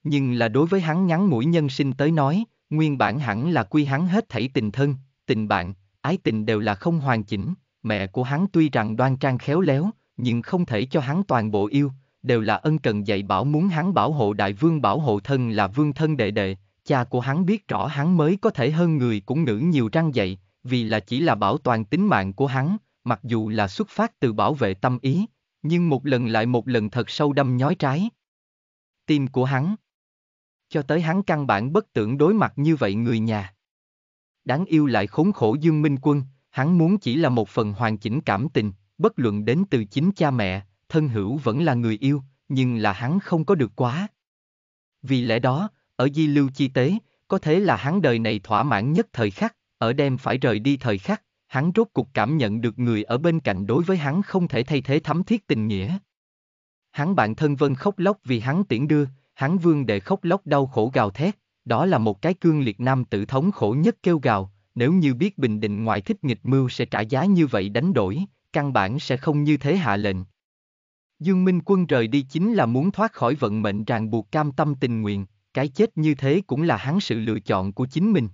Nhưng là đối với hắn ngắn mũi nhân sinh tới nói, nguyên bản hẳn là quy hắn hết thảy tình thân, tình bạn, ái tình đều là không hoàn chỉnh, mẹ của hắn tuy rằng đoan trang khéo léo, nhưng không thể cho hắn toàn bộ yêu, đều là ân cần dạy bảo muốn hắn bảo hộ đại vương bảo hộ thân là vương thân đệ đệ, cha của hắn biết rõ hắn mới có thể hơn người cũng ngữ nhiều răng dậy, vì là chỉ là bảo toàn tính mạng của hắn, mặc dù là xuất phát từ bảo vệ tâm ý, nhưng một lần lại một lần thật sâu đâm nhói trái. Tim của hắn. Cho tới hắn căn bản bất tưởng đối mặt như vậy người nhà. Đáng yêu lại khốn khổ Dương Minh Quân, hắn muốn chỉ là một phần hoàn chỉnh cảm tình, bất luận đến từ chính cha mẹ, thân hữu vẫn là người yêu, nhưng là hắn không có được quá. Vì lẽ đó, ở di lưu chi tế, có thể là hắn đời này thỏa mãn nhất thời khắc, ở đêm phải rời đi thời khắc, hắn rốt cuộc cảm nhận được người ở bên cạnh đối với hắn không thể thay thế thấm thiết tình nghĩa. Hắn bạn thân vân khóc lóc vì hắn tiễn đưa, hắn vương đệ khóc lóc đau khổ gào thét, đó là một cái cương liệt nam tử thống khổ nhất kêu gào, nếu như biết bình định ngoại thích nghịch mưu sẽ trả giá như vậy đánh đổi, căn bản sẽ không như thế hạ lệnh. Dương Minh Quân rời đi chính là muốn thoát khỏi vận mệnh ràng buộc cam tâm tình nguyện, cái chết như thế cũng là hắn sự lựa chọn của chính mình.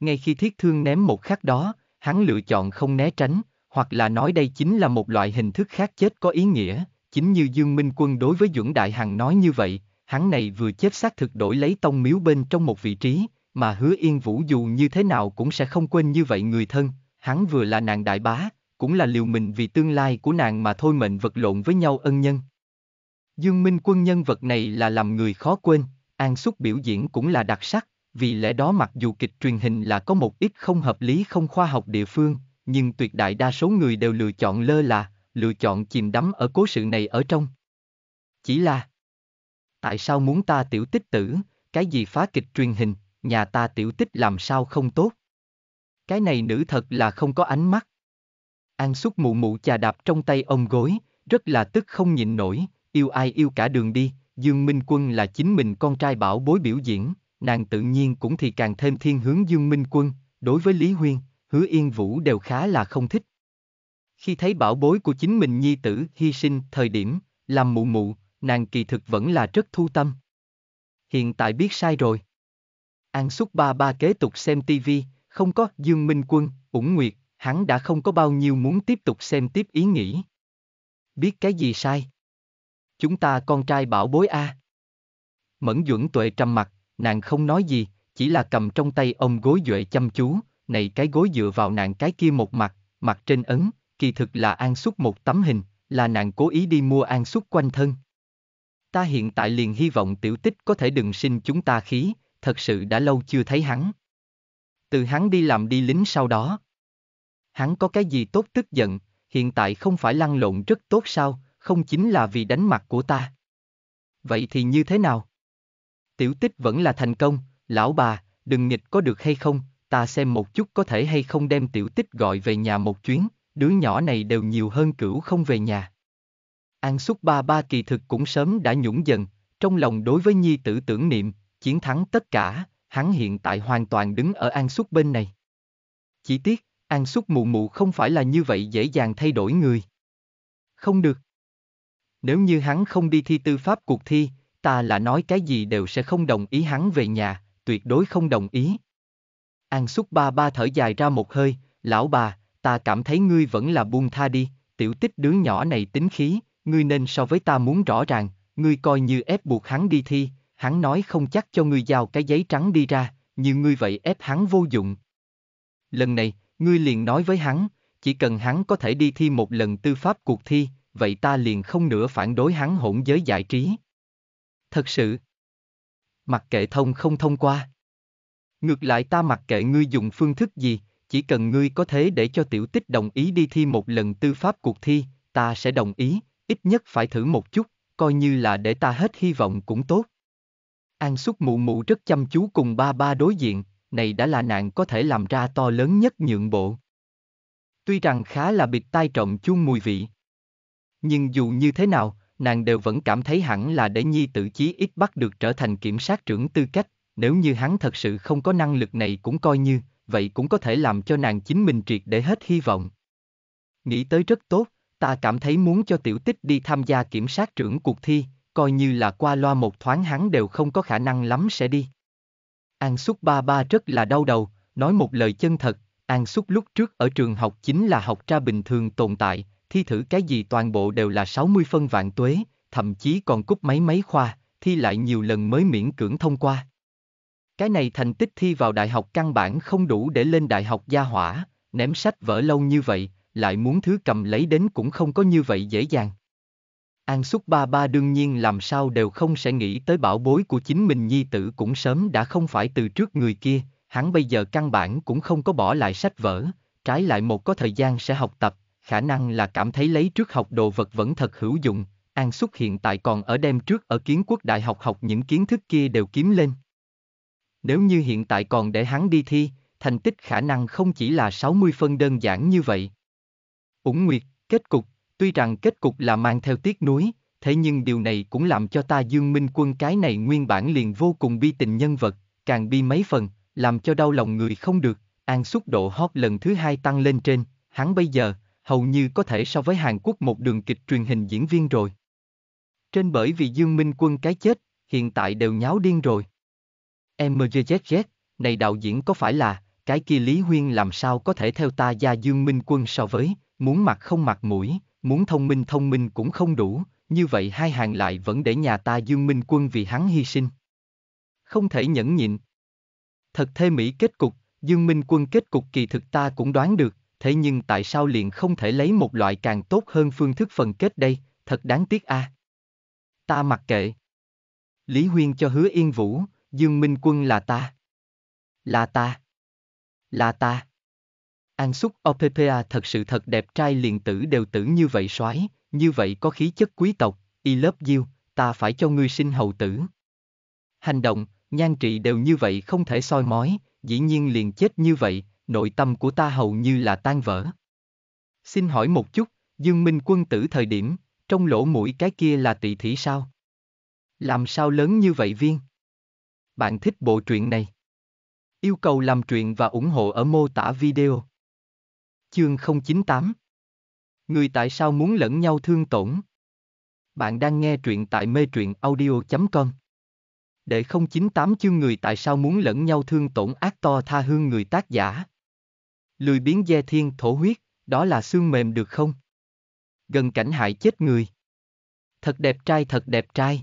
Ngay khi thiết thương ném một khắc đó, hắn lựa chọn không né tránh, hoặc là nói đây chính là một loại hình thức khác chết có ý nghĩa, chính như Dương Minh Quân đối với Duẩn Đại Hằng nói như vậy, hắn này vừa chết xác thực đổi lấy tông miếu bên trong một vị trí, mà hứa yên vũ dù như thế nào cũng sẽ không quên như vậy người thân, hắn vừa là nàng đại bá, cũng là liều mình vì tương lai của nàng mà thôi mệnh vật lộn với nhau ân nhân. Dương Minh Quân nhân vật này là làm người khó quên. An xúc biểu diễn cũng là đặc sắc, vì lẽ đó mặc dù kịch truyền hình là có một ít không hợp lý không khoa học địa phương, nhưng tuyệt đại đa số người đều lựa chọn lơ là, lựa chọn chìm đắm ở cố sự này ở trong. Chỉ là Tại sao muốn ta tiểu tích tử, cái gì phá kịch truyền hình, nhà ta tiểu tích làm sao không tốt? Cái này nữ thật là không có ánh mắt. An xúc mụ mụ chà đạp trong tay ông gối, rất là tức không nhịn nổi, yêu ai yêu cả đường đi, Dương Minh Quân là chính mình con trai bảo bối biểu diễn, nàng tự nhiên cũng thì càng thêm thiên hướng Dương Minh Quân, đối với Lý Huyên, Hứa Yên Vũ đều khá là không thích. Khi thấy bảo bối của chính mình nhi tử hy sinh thời điểm, làm mụ mụ, nàng kỳ thực vẫn là rất thu tâm. Hiện tại biết sai rồi. An xúc ba ba kế tục xem tivi, không có Dương Minh Quân, ủng nguyệt, hắn đã không có bao nhiêu muốn tiếp tục xem tiếp ý nghĩ. Biết cái gì sai? chúng ta con trai bảo bối a. À. Mẫn Duẩn Tuệ trầm mặt, nàng không nói gì, chỉ là cầm trong tay ông gối duệ chăm chú, này cái gối dựa vào nàng cái kia một mặt, mặt trên ấn, kỳ thực là an xúc một tấm hình, là nàng cố ý đi mua an xúc quanh thân. Ta hiện tại liền hy vọng tiểu tích có thể đừng sinh chúng ta khí, thật sự đã lâu chưa thấy hắn. Từ hắn đi làm đi lính sau đó. Hắn có cái gì tốt tức giận, hiện tại không phải lăn lộn rất tốt sao, không chính là vì đánh mặt của ta. Vậy thì như thế nào? Tiểu tích vẫn là thành công, lão bà, đừng nghịch có được hay không, ta xem một chút có thể hay không đem tiểu tích gọi về nhà một chuyến, đứa nhỏ này đều nhiều hơn cửu không về nhà. An xúc ba ba kỳ thực cũng sớm đã nhũng dần, trong lòng đối với nhi tử tưởng niệm, chiến thắng tất cả, hắn hiện tại hoàn toàn đứng ở an xúc bên này. Chỉ tiếc, an xúc mụ mụ không phải là như vậy dễ dàng thay đổi người. Không được, nếu như hắn không đi thi tư pháp cuộc thi, ta là nói cái gì đều sẽ không đồng ý hắn về nhà, tuyệt đối không đồng ý. An xúc ba ba thở dài ra một hơi, lão bà, ta cảm thấy ngươi vẫn là buông tha đi, tiểu tích đứa nhỏ này tính khí, ngươi nên so với ta muốn rõ ràng, ngươi coi như ép buộc hắn đi thi, hắn nói không chắc cho ngươi giao cái giấy trắng đi ra, như ngươi vậy ép hắn vô dụng. Lần này, ngươi liền nói với hắn, chỉ cần hắn có thể đi thi một lần tư pháp cuộc thi, vậy ta liền không nữa phản đối hắn hỗn giới giải trí. Thật sự, mặc kệ thông không thông qua. Ngược lại ta mặc kệ ngươi dùng phương thức gì, chỉ cần ngươi có thế để cho tiểu tích đồng ý đi thi một lần tư pháp cuộc thi, ta sẽ đồng ý, ít nhất phải thử một chút, coi như là để ta hết hy vọng cũng tốt. An xúc mụ mụ rất chăm chú cùng ba ba đối diện, này đã là nạn có thể làm ra to lớn nhất nhượng bộ. Tuy rằng khá là bịt tai trọng chuông mùi vị. Nhưng dù như thế nào, nàng đều vẫn cảm thấy hẳn là để nhi tự chí ít bắt được trở thành kiểm sát trưởng tư cách, nếu như hắn thật sự không có năng lực này cũng coi như, vậy cũng có thể làm cho nàng chính mình triệt để hết hy vọng. Nghĩ tới rất tốt, ta cảm thấy muốn cho tiểu tích đi tham gia kiểm sát trưởng cuộc thi, coi như là qua loa một thoáng hắn đều không có khả năng lắm sẽ đi. An Xúc ba ba rất là đau đầu, nói một lời chân thật, An Xúc lúc trước ở trường học chính là học tra bình thường tồn tại, thi thử cái gì toàn bộ đều là 60 phân vạn tuế, thậm chí còn cúp máy máy khoa, thi lại nhiều lần mới miễn cưỡng thông qua. Cái này thành tích thi vào đại học căn bản không đủ để lên đại học gia hỏa, ném sách vở lâu như vậy, lại muốn thứ cầm lấy đến cũng không có như vậy dễ dàng. An xúc ba ba đương nhiên làm sao đều không sẽ nghĩ tới bảo bối của chính mình nhi tử cũng sớm đã không phải từ trước người kia, hắn bây giờ căn bản cũng không có bỏ lại sách vở, trái lại một có thời gian sẽ học tập, khả năng là cảm thấy lấy trước học đồ vật vẫn thật hữu dụng, An xuất hiện tại còn ở đêm trước ở kiến quốc đại học học những kiến thức kia đều kiếm lên. Nếu như hiện tại còn để hắn đi thi, thành tích khả năng không chỉ là 60 phân đơn giản như vậy. Úng Nguyệt, kết cục, tuy rằng kết cục là mang theo tiếc núi, thế nhưng điều này cũng làm cho ta Dương Minh Quân cái này nguyên bản liền vô cùng bi tình nhân vật, càng bi mấy phần, làm cho đau lòng người không được, an xuất độ hót lần thứ hai tăng lên trên, hắn bây giờ, hầu như có thể so với Hàn Quốc một đường kịch truyền hình diễn viên rồi. Trên bởi vì Dương Minh Quân cái chết, hiện tại đều nháo điên rồi. MGZZ, này đạo diễn có phải là, cái kia Lý Huyên làm sao có thể theo ta gia Dương Minh Quân so với, muốn mặt không mặt mũi, muốn thông minh thông minh cũng không đủ, như vậy hai hàng lại vẫn để nhà ta Dương Minh Quân vì hắn hy sinh. Không thể nhẫn nhịn. Thật thê mỹ kết cục, Dương Minh Quân kết cục kỳ thực ta cũng đoán được, thế nhưng tại sao liền không thể lấy một loại càng tốt hơn phương thức phần kết đây, thật đáng tiếc a. À. Ta mặc kệ. Lý Huyên cho hứa yên vũ, Dương Minh Quân là ta. Là ta. Là ta. An xúc OPPA thật sự thật đẹp trai liền tử đều tử như vậy soái, như vậy có khí chất quý tộc, y lớp diêu, ta phải cho ngươi sinh hậu tử. Hành động, nhan trị đều như vậy không thể soi mói, dĩ nhiên liền chết như vậy, nội tâm của ta hầu như là tan vỡ. Xin hỏi một chút, Dương Minh quân tử thời điểm, trong lỗ mũi cái kia là tỷ thỉ sao? Làm sao lớn như vậy viên? Bạn thích bộ truyện này? Yêu cầu làm truyện và ủng hộ ở mô tả video. Chương 098 Người tại sao muốn lẫn nhau thương tổn? Bạn đang nghe truyện tại mê truyện audio.com Để 098 chương người tại sao muốn lẫn nhau thương tổn ác to tha hương người tác giả Lười biến dê thiên thổ huyết, đó là xương mềm được không? Gần cảnh hại chết người. Thật đẹp trai thật đẹp trai.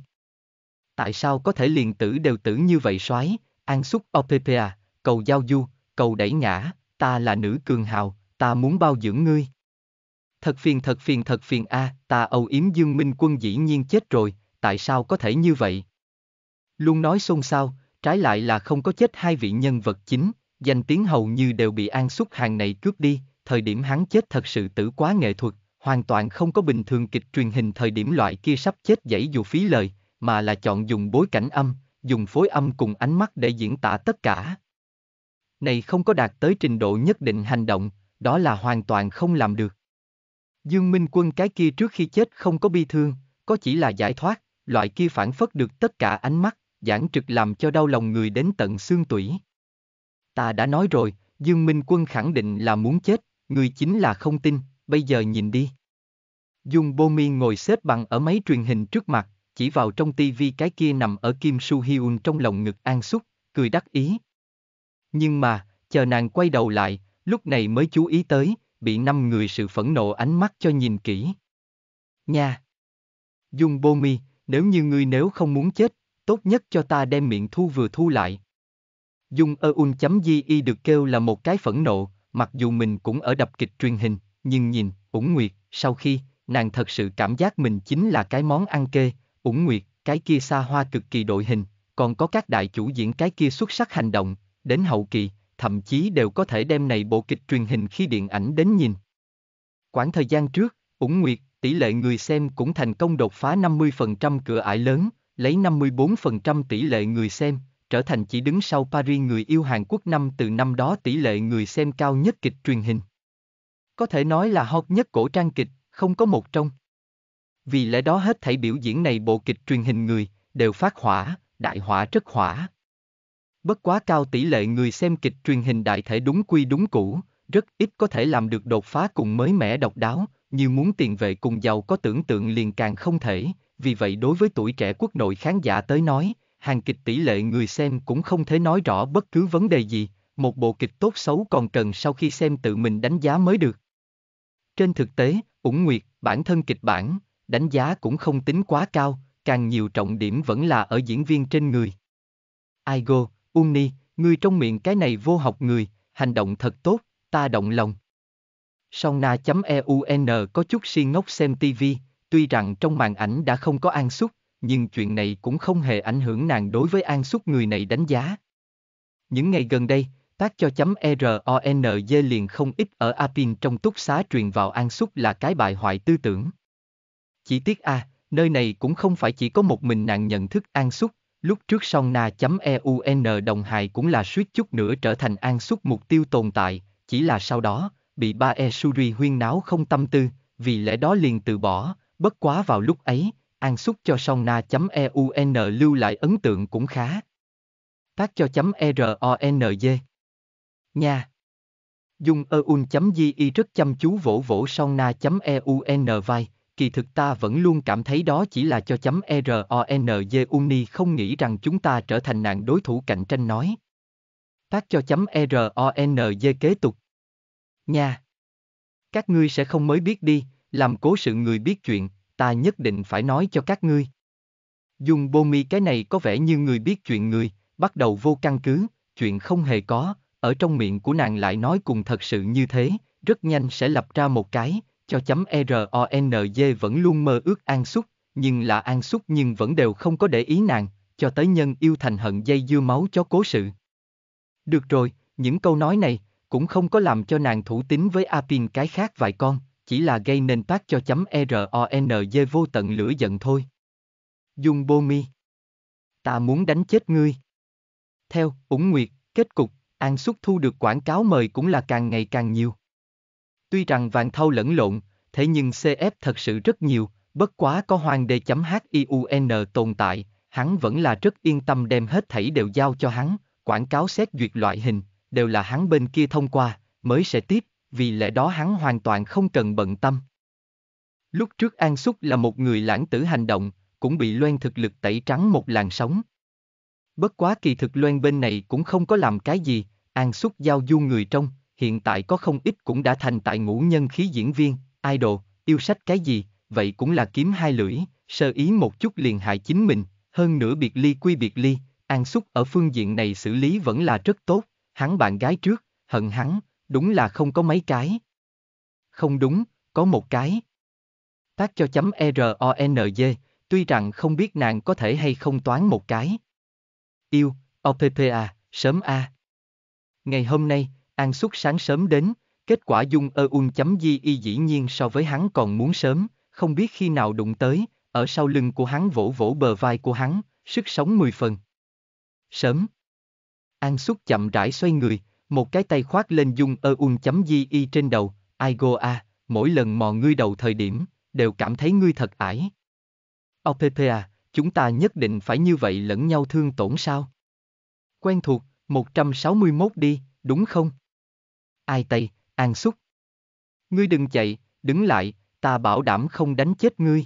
Tại sao có thể liền tử đều tử như vậy soái, an xúc OPPA, cầu giao du, cầu đẩy ngã, ta là nữ cường hào, ta muốn bao dưỡng ngươi. Thật phiền thật phiền thật phiền a, à, ta âu yếm Dương Minh Quân dĩ nhiên chết rồi, tại sao có thể như vậy? Luôn nói xôn xao, trái lại là không có chết hai vị nhân vật chính, danh tiếng hầu như đều bị An Xúc Hàng này cướp đi, thời điểm hắn chết thật sự tử quá nghệ thuật, hoàn toàn không có bình thường kịch truyền hình thời điểm loại kia sắp chết dãy dù phí lời, mà là chọn dùng bối cảnh âm, dùng phối âm cùng ánh mắt để diễn tả tất cả. Này không có đạt tới trình độ nhất định hành động, đó là hoàn toàn không làm được. Dương Minh Quân cái kia trước khi chết không có bi thương, có chỉ là giải thoát, loại kia phản phất được tất cả ánh mắt, giảng trực làm cho đau lòng người đến tận xương tủy. Ta đã nói rồi, Dương Minh Quân khẳng định là muốn chết, người chính là không tin, bây giờ nhìn đi. Dung Bô Mi ngồi xếp bằng ở máy truyền hình trước mặt, chỉ vào trong tivi cái kia nằm ở Kim Su Hyun trong lòng ngực An Xúc, cười đắc ý. Nhưng mà, chờ nàng quay đầu lại, lúc này mới chú ý tới, bị năm người sự phẫn nộ ánh mắt cho nhìn kỹ. Nha! Dung Bô Mi, nếu như ngươi nếu không muốn chết, tốt nhất cho ta đem miệng thu vừa thu lại, Dung Eun.di được kêu là một cái phẫn nộ, mặc dù mình cũng ở đập kịch truyền hình, nhưng nhìn, ủng nguyệt, sau khi, nàng thật sự cảm giác mình chính là cái món ăn kê, ủng nguyệt, cái kia xa hoa cực kỳ đội hình, còn có các đại chủ diễn cái kia xuất sắc hành động, đến hậu kỳ, thậm chí đều có thể đem này bộ kịch truyền hình khi điện ảnh đến nhìn. Quãng thời gian trước, ủng nguyệt, tỷ lệ người xem cũng thành công đột phá 50% cửa ải lớn, lấy 54% tỷ lệ người xem, trở thành chỉ đứng sau Paris người yêu Hàn Quốc năm từ năm đó tỷ lệ người xem cao nhất kịch truyền hình. Có thể nói là hot nhất cổ trang kịch, không có một trong. Vì lẽ đó hết thảy biểu diễn này bộ kịch truyền hình người, đều phát hỏa, đại hỏa rất hỏa. Bất quá cao tỷ lệ người xem kịch truyền hình đại thể đúng quy đúng cũ, rất ít có thể làm được đột phá cùng mới mẻ độc đáo, như muốn tiền vệ cùng giàu có tưởng tượng liền càng không thể, vì vậy đối với tuổi trẻ quốc nội khán giả tới nói, hàng kịch tỷ lệ người xem cũng không thể nói rõ bất cứ vấn đề gì, một bộ kịch tốt xấu còn cần sau khi xem tự mình đánh giá mới được. Trên thực tế, ủng nguyệt, bản thân kịch bản, đánh giá cũng không tính quá cao, càng nhiều trọng điểm vẫn là ở diễn viên trên người. Aigo, Unni, ngươi trong miệng cái này vô học người, hành động thật tốt, ta động lòng. Sona.eun có chút si ngốc xem TV, tuy rằng trong màn ảnh đã không có an xúc, nhưng chuyện này cũng không hề ảnh hưởng nàng đối với An Xúc người này đánh giá. Những ngày gần đây, tác cho chấm R O N RONG liền không ít ở Apin trong túc xá truyền vào An Xúc là cái bại hoại tư tưởng. Chỉ tiếc a, à, nơi này cũng không phải chỉ có một mình nàng nhận thức An Xúc, lúc trước song na chấm E U N đồng hài cũng là suýt chút nữa trở thành An Xúc mục tiêu tồn tại, chỉ là sau đó, bị ba e Suri huyên náo không tâm tư, vì lẽ đó liền từ bỏ, bất quá vào lúc ấy, An xúc cho sauna.eun lưu lại ấn tượng cũng khá. Tác cho e .ronz. Nha. Dung eun.gi rất chăm chú vỗ vỗ sauna.eun vai, kỳ thực ta vẫn luôn cảm thấy đó chỉ là cho e .ronz uni không nghĩ rằng chúng ta trở thành nạn đối thủ cạnh tranh nói. Tác cho e .ronz kế tục. Nha. Các ngươi sẽ không mới biết đi, làm cố sự người biết chuyện, ta nhất định phải nói cho các ngươi. Dùng bô mi cái này có vẻ như người biết chuyện người, bắt đầu vô căn cứ, chuyện không hề có, ở trong miệng của nàng lại nói cùng thật sự như thế, rất nhanh sẽ lập ra một cái, cho chấm RONJ vẫn luôn mơ ước an xúc, nhưng là an xúc nhưng vẫn đều không có để ý nàng, cho tới nhân yêu thành hận dây dưa máu cho cố sự. Được rồi, những câu nói này, cũng không có làm cho nàng thủ tín với Apin cái khác vài con, chỉ là gây nên tác cho chấm RONG vô tận lửa giận thôi. Dung Bô Mi Ta muốn đánh chết ngươi. Theo, ủng nguyệt, kết cục, An Xuất thu được quảng cáo mời cũng là càng ngày càng nhiều. Tuy rằng Vạn Thâu lẫn lộn, thế nhưng CF thật sự rất nhiều, bất quá có hoàng đề chấm HIUN tồn tại, hắn vẫn là rất yên tâm đem hết thảy đều giao cho hắn, quảng cáo xét duyệt loại hình, đều là hắn bên kia thông qua, mới sẽ tiếp, vì lẽ đó hắn hoàn toàn không cần bận tâm. Lúc trước An Xúc là một người lãng tử hành động, cũng bị loen thực lực tẩy trắng một làn sóng. Bất quá kỳ thực loen bên này cũng không có làm cái gì, An Xúc giao du người trong, hiện tại có không ít cũng đã thành tại ngũ nhân khí diễn viên, idol, yêu sách cái gì, vậy cũng là kiếm hai lưỡi, sơ ý một chút liền hại chính mình, hơn nữa biệt ly quy biệt ly, An Xúc ở phương diện này xử lý vẫn là rất tốt, hắn bạn gái trước, hận hắn, Đúng là không có mấy cái. Không đúng, có một cái. Tác cho chấm r o n g, tuy rằng không biết nàng có thể hay không toán một cái. Yêu, OPPA, sớm A. Ngày hôm nay, An xuất sáng sớm đến, kết quả dung eun.di dĩ nhiên so với hắn còn muốn sớm, không biết khi nào đụng tới, ở sau lưng của hắn vỗ vỗ bờ vai của hắn, sức sống mười phần. Sớm. An xuất chậm rãi xoay người, một cái tay khoác lên dung ơ un.di y trên đầu, ai go a, mỗi lần mò ngươi đầu thời điểm, đều cảm thấy ngươi thật ải. OPPA, à, chúng ta nhất định phải như vậy lẫn nhau thương tổn sao? Quen thuộc, 161 đi, đúng không? Ai tây, an xúc. Ngươi đừng chạy, đứng lại, ta bảo đảm không đánh chết ngươi.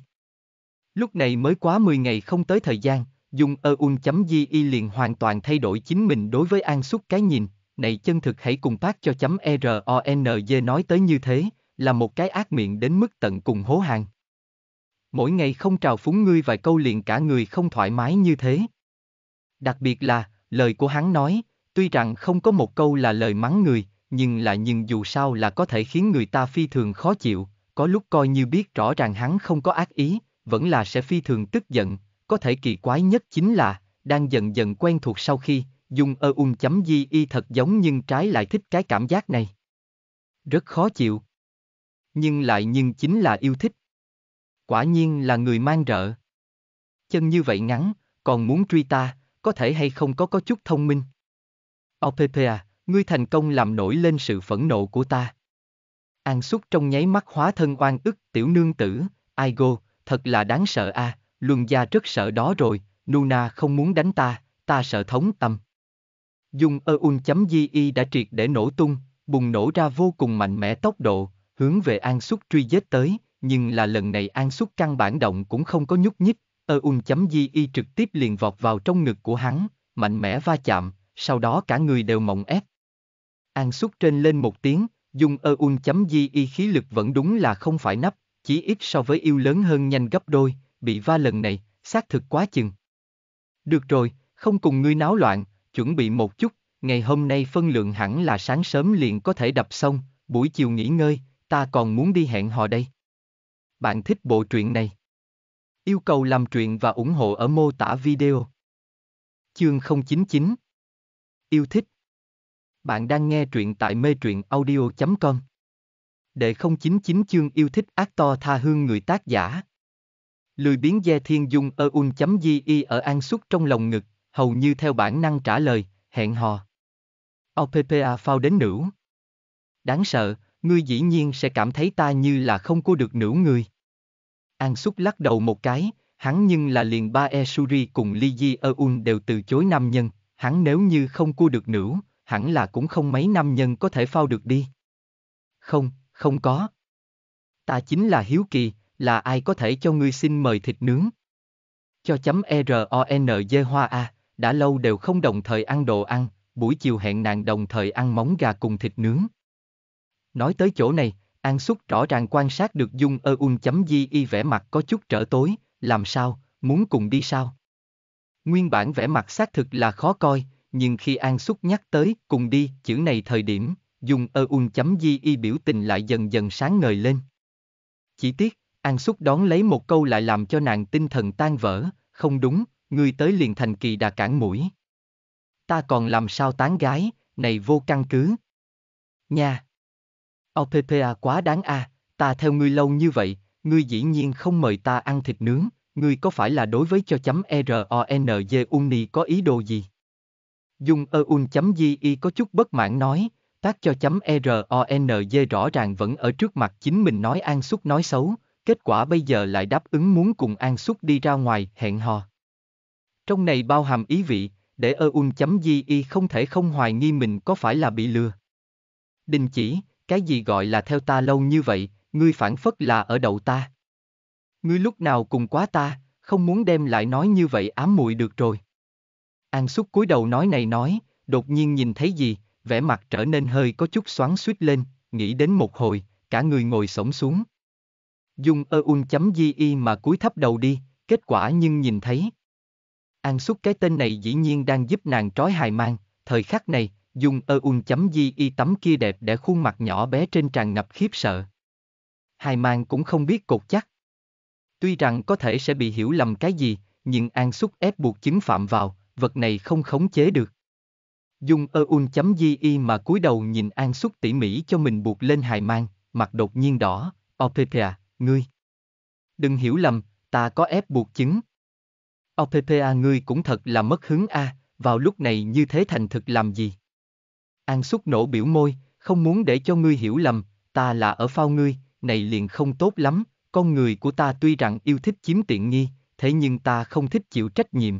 Lúc này mới quá 10 ngày không tới thời gian, dùng chấm di y liền hoàn toàn thay đổi chính mình đối với an xúc cái nhìn, này chân thực hãy cùng tác cho chấm RONG nói tới như thế, là một cái ác miệng đến mức tận cùng hố hàng. Mỗi ngày không trào phúng ngươi vài câu liền cả người không thoải mái như thế. Đặc biệt là, lời của hắn nói, tuy rằng không có một câu là lời mắng người, nhưng là nhưng dù sao là có thể khiến người ta phi thường khó chịu, có lúc coi như biết rõ ràng hắn không có ác ý, vẫn là sẽ phi thường tức giận, có thể kỳ quái nhất chính là, đang dần dần quen thuộc sau khi, dung ơ un chấm di y thật giống nhưng trái lại thích cái cảm giác này. Rất khó chịu. Nhưng lại nhưng chính là yêu thích. Quả nhiên là người mang rợ. Chân như vậy ngắn, còn muốn truy ta, có thể hay không có có chút thông minh. Oppa, à, ngươi thành công làm nổi lên sự phẫn nộ của ta. An xúc trong nháy mắt hóa thân oan ức tiểu nương tử, Aigo, thật là đáng sợ a, à, luân gia rất sợ đó rồi, Nuna không muốn đánh ta, ta sợ thống tâm. Dung Eun.ge đã triệt để nổ tung, bùng nổ ra vô cùng mạnh mẽ tốc độ, hướng về An Súc truy giết tới, nhưng là lần này An Súc căn bản động cũng không có nhúc nhích, Eun.ge trực tiếp liền vọt vào trong ngực của hắn, mạnh mẽ va chạm, sau đó cả người đều mộng ép. An Súc trên lên một tiếng, Dung Eun.ge khí lực vẫn đúng là không phải nắp, chỉ ít so với yêu lớn hơn nhanh gấp đôi, bị va lần này, xác thực quá chừng. Được rồi, không cùng ngươi náo loạn, chuẩn bị một chút, ngày hôm nay phân lượng hẳn là sáng sớm liền có thể đập xong, buổi chiều nghỉ ngơi, ta còn muốn đi hẹn hò đây. Bạn thích bộ truyện này? Yêu cầu làm truyện và ủng hộ ở mô tả video. Chương 099 Yêu thích Bạn đang nghe truyện tại mê truyện audio.com Đệ 099 chương yêu thích ác to tha hương người tác giả Lười biến Gia Thiên Dung ơ un.di ở an xuất trong lòng ngực hầu như theo bản năng trả lời, hẹn hò. OPPA phao đến nữ. Đáng sợ, ngươi dĩ nhiên sẽ cảm thấy ta như là không cô được nữ người. An Súc lắc đầu một cái, hắn nhưng là liền ba E Suri cùng Li Ji Eun đều từ chối nam nhân, hắn nếu như không cua được nữ, hẳn là cũng không mấy nam nhân có thể phao được đi. Không, không có. Ta chính là Hiếu Kỳ, là ai có thể cho ngươi xin mời thịt nướng? Cho chấm E-R-O-N-D Hoa A đã lâu đều không đồng thời ăn đồ ăn, buổi chiều hẹn nàng đồng thời ăn móng gà cùng thịt nướng. Nói tới chỗ này, An Xúc rõ ràng quan sát được Dung Ơ Un chấm di y vẻ mặt có chút trở tối, làm sao, muốn cùng đi sao? Nguyên bản vẻ mặt xác thực là khó coi, nhưng khi An Xúc nhắc tới cùng đi chữ này thời điểm, Dung Ơ Un chấm di y biểu tình lại dần dần sáng ngời lên. Chỉ tiếc, An Xúc đón lấy một câu lại làm cho nàng tinh thần tan vỡ, không đúng, ngươi tới liền thành kỳ đà cản mũi. Ta còn làm sao tán gái, này vô căn cứ. Nha! OPPA quá đáng a, à, ta theo ngươi lâu như vậy, ngươi dĩ nhiên không mời ta ăn thịt nướng, ngươi có phải là đối với cho chấm e RONG Uni có ý đồ gì? Dung ơ un chấm GI có chút bất mãn nói, tác cho chấm e RONG rõ ràng vẫn ở trước mặt chính mình nói An Xúc nói xấu, kết quả bây giờ lại đáp ứng muốn cùng An Xúc đi ra ngoài hẹn hò. Trong này bao hàm ý vị, để um chấm di y không thể không hoài nghi mình có phải là bị lừa. Đình chỉ, cái gì gọi là theo ta lâu như vậy, ngươi phản phất là ở đầu ta. Ngươi lúc nào cùng quá ta, không muốn đem lại nói như vậy ám muội được rồi. An xúc cúi đầu nói này nói, đột nhiên nhìn thấy gì, vẻ mặt trở nên hơi có chút xoắn suýt lên, nghĩ đến một hồi, cả người ngồi sổng xuống. Dùng um chấm di y mà cúi thấp đầu đi, kết quả nhưng nhìn thấy. An xúc cái tên này dĩ nhiên đang giúp nàng trói hài mang, thời khắc này, dùng ơ un chấm di y tấm kia đẹp để khuôn mặt nhỏ bé trên tràn ngập khiếp sợ. Hài mang cũng không biết cột chắc. Tuy rằng có thể sẽ bị hiểu lầm cái gì, nhưng An xúc ép buộc chứng phạm vào, vật này không khống chế được. Dung ơ un chấm di y mà cúi đầu nhìn An xúc tỉ mỉ cho mình buộc lên hài mang, mặt đột nhiên đỏ, Opethea, à, ngươi. Đừng hiểu lầm, ta có ép buộc chứng. OPPA ngươi cũng thật là mất hứng a, à, vào lúc này như thế thành thực làm gì? An xúc nổ biểu môi, không muốn để cho ngươi hiểu lầm, ta là ở phao ngươi, này liền không tốt lắm, con người của ta tuy rằng yêu thích chiếm tiện nghi, thế nhưng ta không thích chịu trách nhiệm.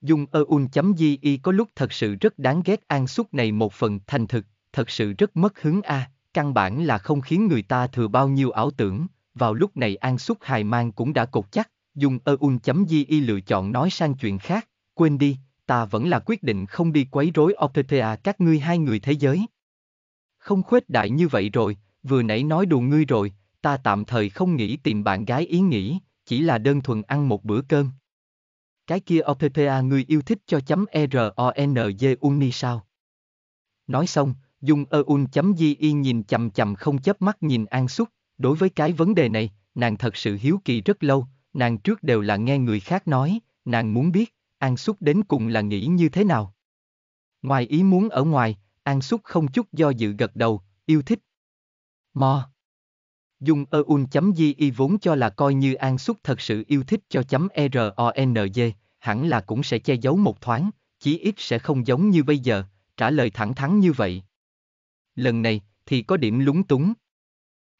Dung Eun chấm di y có lúc thật sự rất đáng ghét an xúc này một phần thành thực, thật sự rất mất hứng a, à, căn bản là không khiến người ta thừa bao nhiêu ảo tưởng, vào lúc này an xúc hài mang cũng đã cột chắc, Dùng eun.di lựa chọn nói sang chuyện khác, quên đi, ta vẫn là quyết định không đi quấy rối OPTA các ngươi hai người thế giới. Không khuếch đại như vậy rồi, vừa nãy nói đùa ngươi rồi, ta tạm thời không nghĩ tìm bạn gái ý nghĩ, chỉ là đơn thuần ăn một bữa cơm. Cái kia OPTA ngươi yêu thích cho chấm ERONJ Uni sao? Nói xong, dùng eun.di nhìn chầm chầm không chớp mắt nhìn An Xúc, đối với cái vấn đề này, nàng thật sự hiếu kỳ rất lâu, nàng trước đều là nghe người khác nói, nàng muốn biết, An Xúc đến cùng là nghĩ như thế nào. Ngoài ý muốn ở ngoài, An Xúc không chút do dự gật đầu, yêu thích. Mò. Dung ơ un chấm y vốn cho là coi như An Xúc thật sự yêu thích cho chấm RONG, hẳn là cũng sẽ che giấu một thoáng, chí ít sẽ không giống như bây giờ, trả lời thẳng thắn như vậy. Lần này, thì có điểm lúng túng.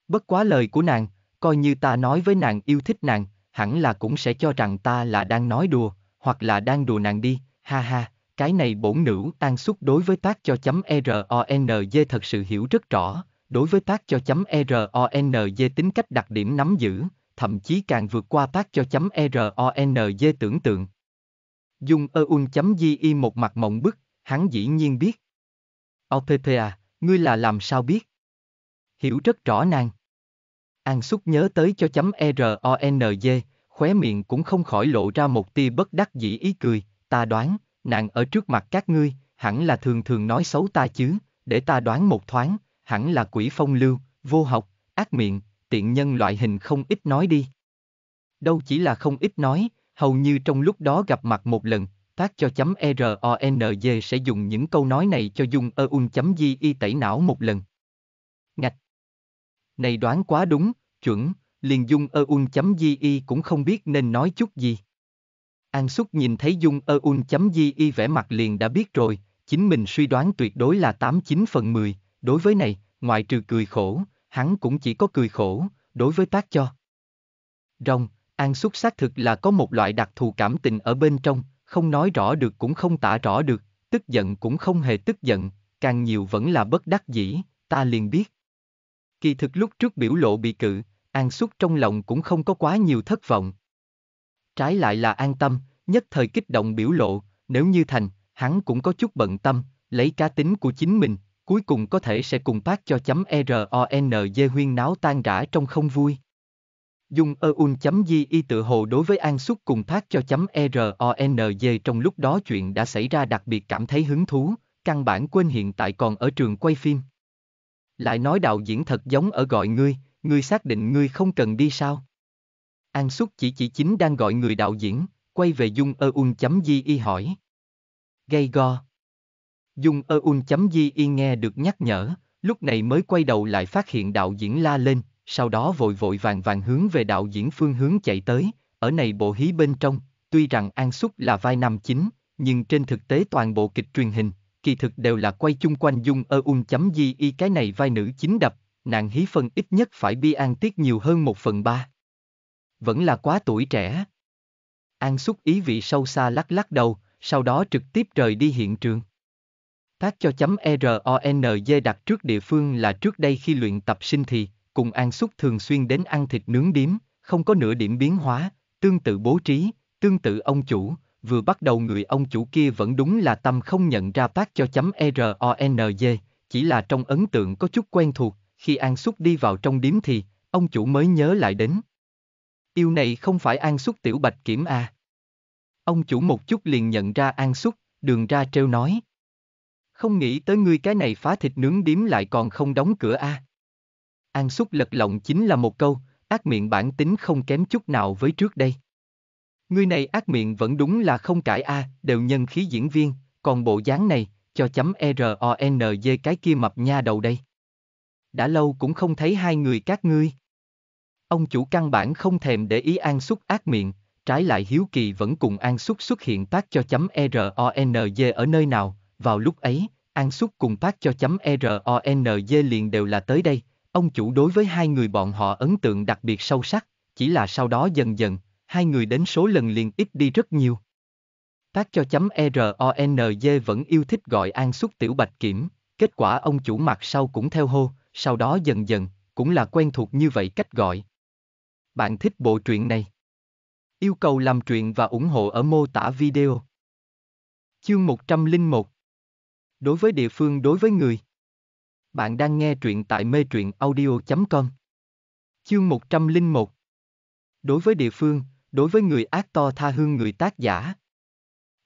Bất quá lời của nàng, coi như ta nói với nàng yêu thích nàng, hẳn là cũng sẽ cho rằng ta là đang nói đùa, hoặc là đang đùa nàng đi, ha ha, cái này bổn nữ tan xúc đối với tác cho chấm RONG thật sự hiểu rất rõ, đối với tác cho chấm RONG tính cách đặc điểm nắm giữ, thậm chí càng vượt qua tác cho chấm RONG tưởng tượng. Dung Eun chấm GI một mặt mộng bức, hắn dĩ nhiên biết. OPPA, à, ngươi là làm sao biết? Hiểu rất rõ nàng. An xúc nhớ tới cho chấm RONG, khóe miệng cũng không khỏi lộ ra một tia bất đắc dĩ ý cười, ta đoán, nàng ở trước mặt các ngươi, hẳn là thường thường nói xấu ta chứ, để ta đoán một thoáng, hẳn là quỷ phong lưu, vô học, ác miệng, tiện nhân loại hình không ít nói đi. Đâu chỉ là không ít nói, hầu như trong lúc đó gặp mặt một lần, tác cho chấm RONG sẽ dùng những câu nói này cho dung ơ un chấm di y tẩy não một lần. Này đoán quá đúng, chuẩn, liền dung ơ un gi cũng không biết nên nói chút gì. An Súc nhìn thấy dung ơ un gi vẻ mặt liền đã biết rồi, chính mình suy đoán tuyệt đối là 89 phần 10, đối với này, ngoại trừ cười khổ, hắn cũng chỉ có cười khổ, đối với tác cho. Rồng, An Súc xác thực là có một loại đặc thù cảm tình ở bên trong, không nói rõ được cũng không tả rõ được, tức giận cũng không hề tức giận, càng nhiều vẫn là bất đắc dĩ, ta liền biết. Kỳ thực lúc trước biểu lộ bị cự, An Xúc trong lòng cũng không có quá nhiều thất vọng. Trái lại là an tâm, nhất thời kích động biểu lộ, nếu như thành, hắn cũng có chút bận tâm, lấy cá tính của chính mình, cuối cùng có thể sẽ cùng phát cho chấm RONG huyên náo tan rã trong không vui. Dung Eun chấm y tự hồ đối với An Xúc cùng phát cho chấm RONG trong lúc đó chuyện đã xảy ra đặc biệt cảm thấy hứng thú, căn bản quên hiện tại còn ở trường quay phim. Lại nói đạo diễn thật giống ở gọi ngươi, ngươi xác định ngươi không cần đi sao? An Xúc chỉ chỉ chính đang gọi người đạo diễn, quay về Dung Ơ Un chấm di y hỏi. Gây go. Dung Ơ Un chấm di y nghe được nhắc nhở, lúc này mới quay đầu lại phát hiện đạo diễn la lên, sau đó vội vội vàng vàng hướng về đạo diễn phương hướng chạy tới, ở này bộ hí bên trong, tuy rằng An Xúc là vai nam chính, nhưng trên thực tế toàn bộ kịch truyền hình, kỳ thực đều là quay chung quanh dung ơ un chấm di y cái này vai nữ chính đập, nàng hí phân ít nhất phải bi an tiết nhiều hơn một phần ba. Vẫn là quá tuổi trẻ. An xúc ý vị sâu xa lắc lắc đầu, sau đó trực tiếp rời đi hiện trường. Tác cho chấm e RONG đặt trước địa phương là trước đây khi luyện tập sinh thì, cùng An xúc thường xuyên đến ăn thịt nướng điếm, không có nửa điểm biến hóa, tương tự bố trí, tương tự ông chủ, vừa bắt đầu người ông chủ kia vẫn đúng là tâm không nhận ra tác cho chấm RONG, chỉ là trong ấn tượng có chút quen thuộc, khi An Xúc đi vào trong điếm thì, ông chủ mới nhớ lại đến. Yêu này không phải An Xúc tiểu bạch kiểm à. Ông chủ một chút liền nhận ra An Xúc, đường ra trêu nói. Không nghĩ tới ngươi cái này phá thịt nướng điếm lại còn không đóng cửa a. À. An Xúc lật lọng chính là một câu, ác miệng bản tính không kém chút nào với trước đây. Ngươi này ác miệng vẫn đúng là không cãi a, đều nhân khí diễn viên, còn bộ dáng này, cho chấm RONG cái kia mập nha đầu đây. Đã lâu cũng không thấy hai người các ngươi. Ông chủ căn bản không thèm để ý An Xúc ác miệng, trái lại Hiếu Kỳ vẫn cùng An Xúc xuất hiện tác cho chấm RONG ở nơi nào, vào lúc ấy, An Xúc cùng tác cho chấm RONG liền đều là tới đây, ông chủ đối với hai người bọn họ ấn tượng đặc biệt sâu sắc, chỉ là sau đó dần dần, hai người đến số lần liền ít đi rất nhiều. Tác cho chấm RONJ vẫn yêu thích gọi An Xúc Tiểu Bạch Kiểm, kết quả ông chủ mặt sau cũng theo hô, sau đó dần dần, cũng là quen thuộc như vậy cách gọi. Bạn thích bộ truyện này? Yêu cầu làm truyện và ủng hộ ở mô tả video. Chương 101 Đối với địa phương đối với người Bạn đang nghe truyện tại mê truyện audio.com Chương 101 Đối với địa phương, Đối với người ác to tha hương người tác giả.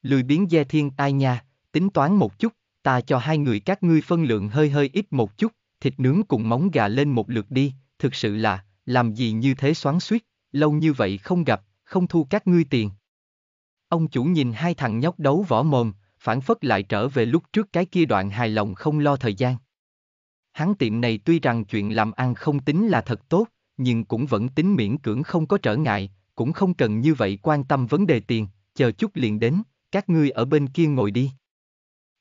Lười biến dê thiên ai nha, tính toán một chút, ta cho hai người các ngươi phân lượng hơi hơi ít một chút, thịt nướng cùng móng gà lên một lượt đi, thực sự là, làm gì như thế xoắn suýt, lâu như vậy không gặp, không thu các ngươi tiền. Ông chủ nhìn hai thằng nhóc đấu võ mồm, phản phất lại trở về lúc trước cái kia đoạn hài lòng không lo thời gian. Hắn tiệm này tuy rằng chuyện làm ăn không tính là thật tốt, nhưng cũng vẫn tính miễn cưỡng không có trở ngại, cũng không cần như vậy quan tâm vấn đề tiền, chờ chút liền đến, các ngươi ở bên kia ngồi đi.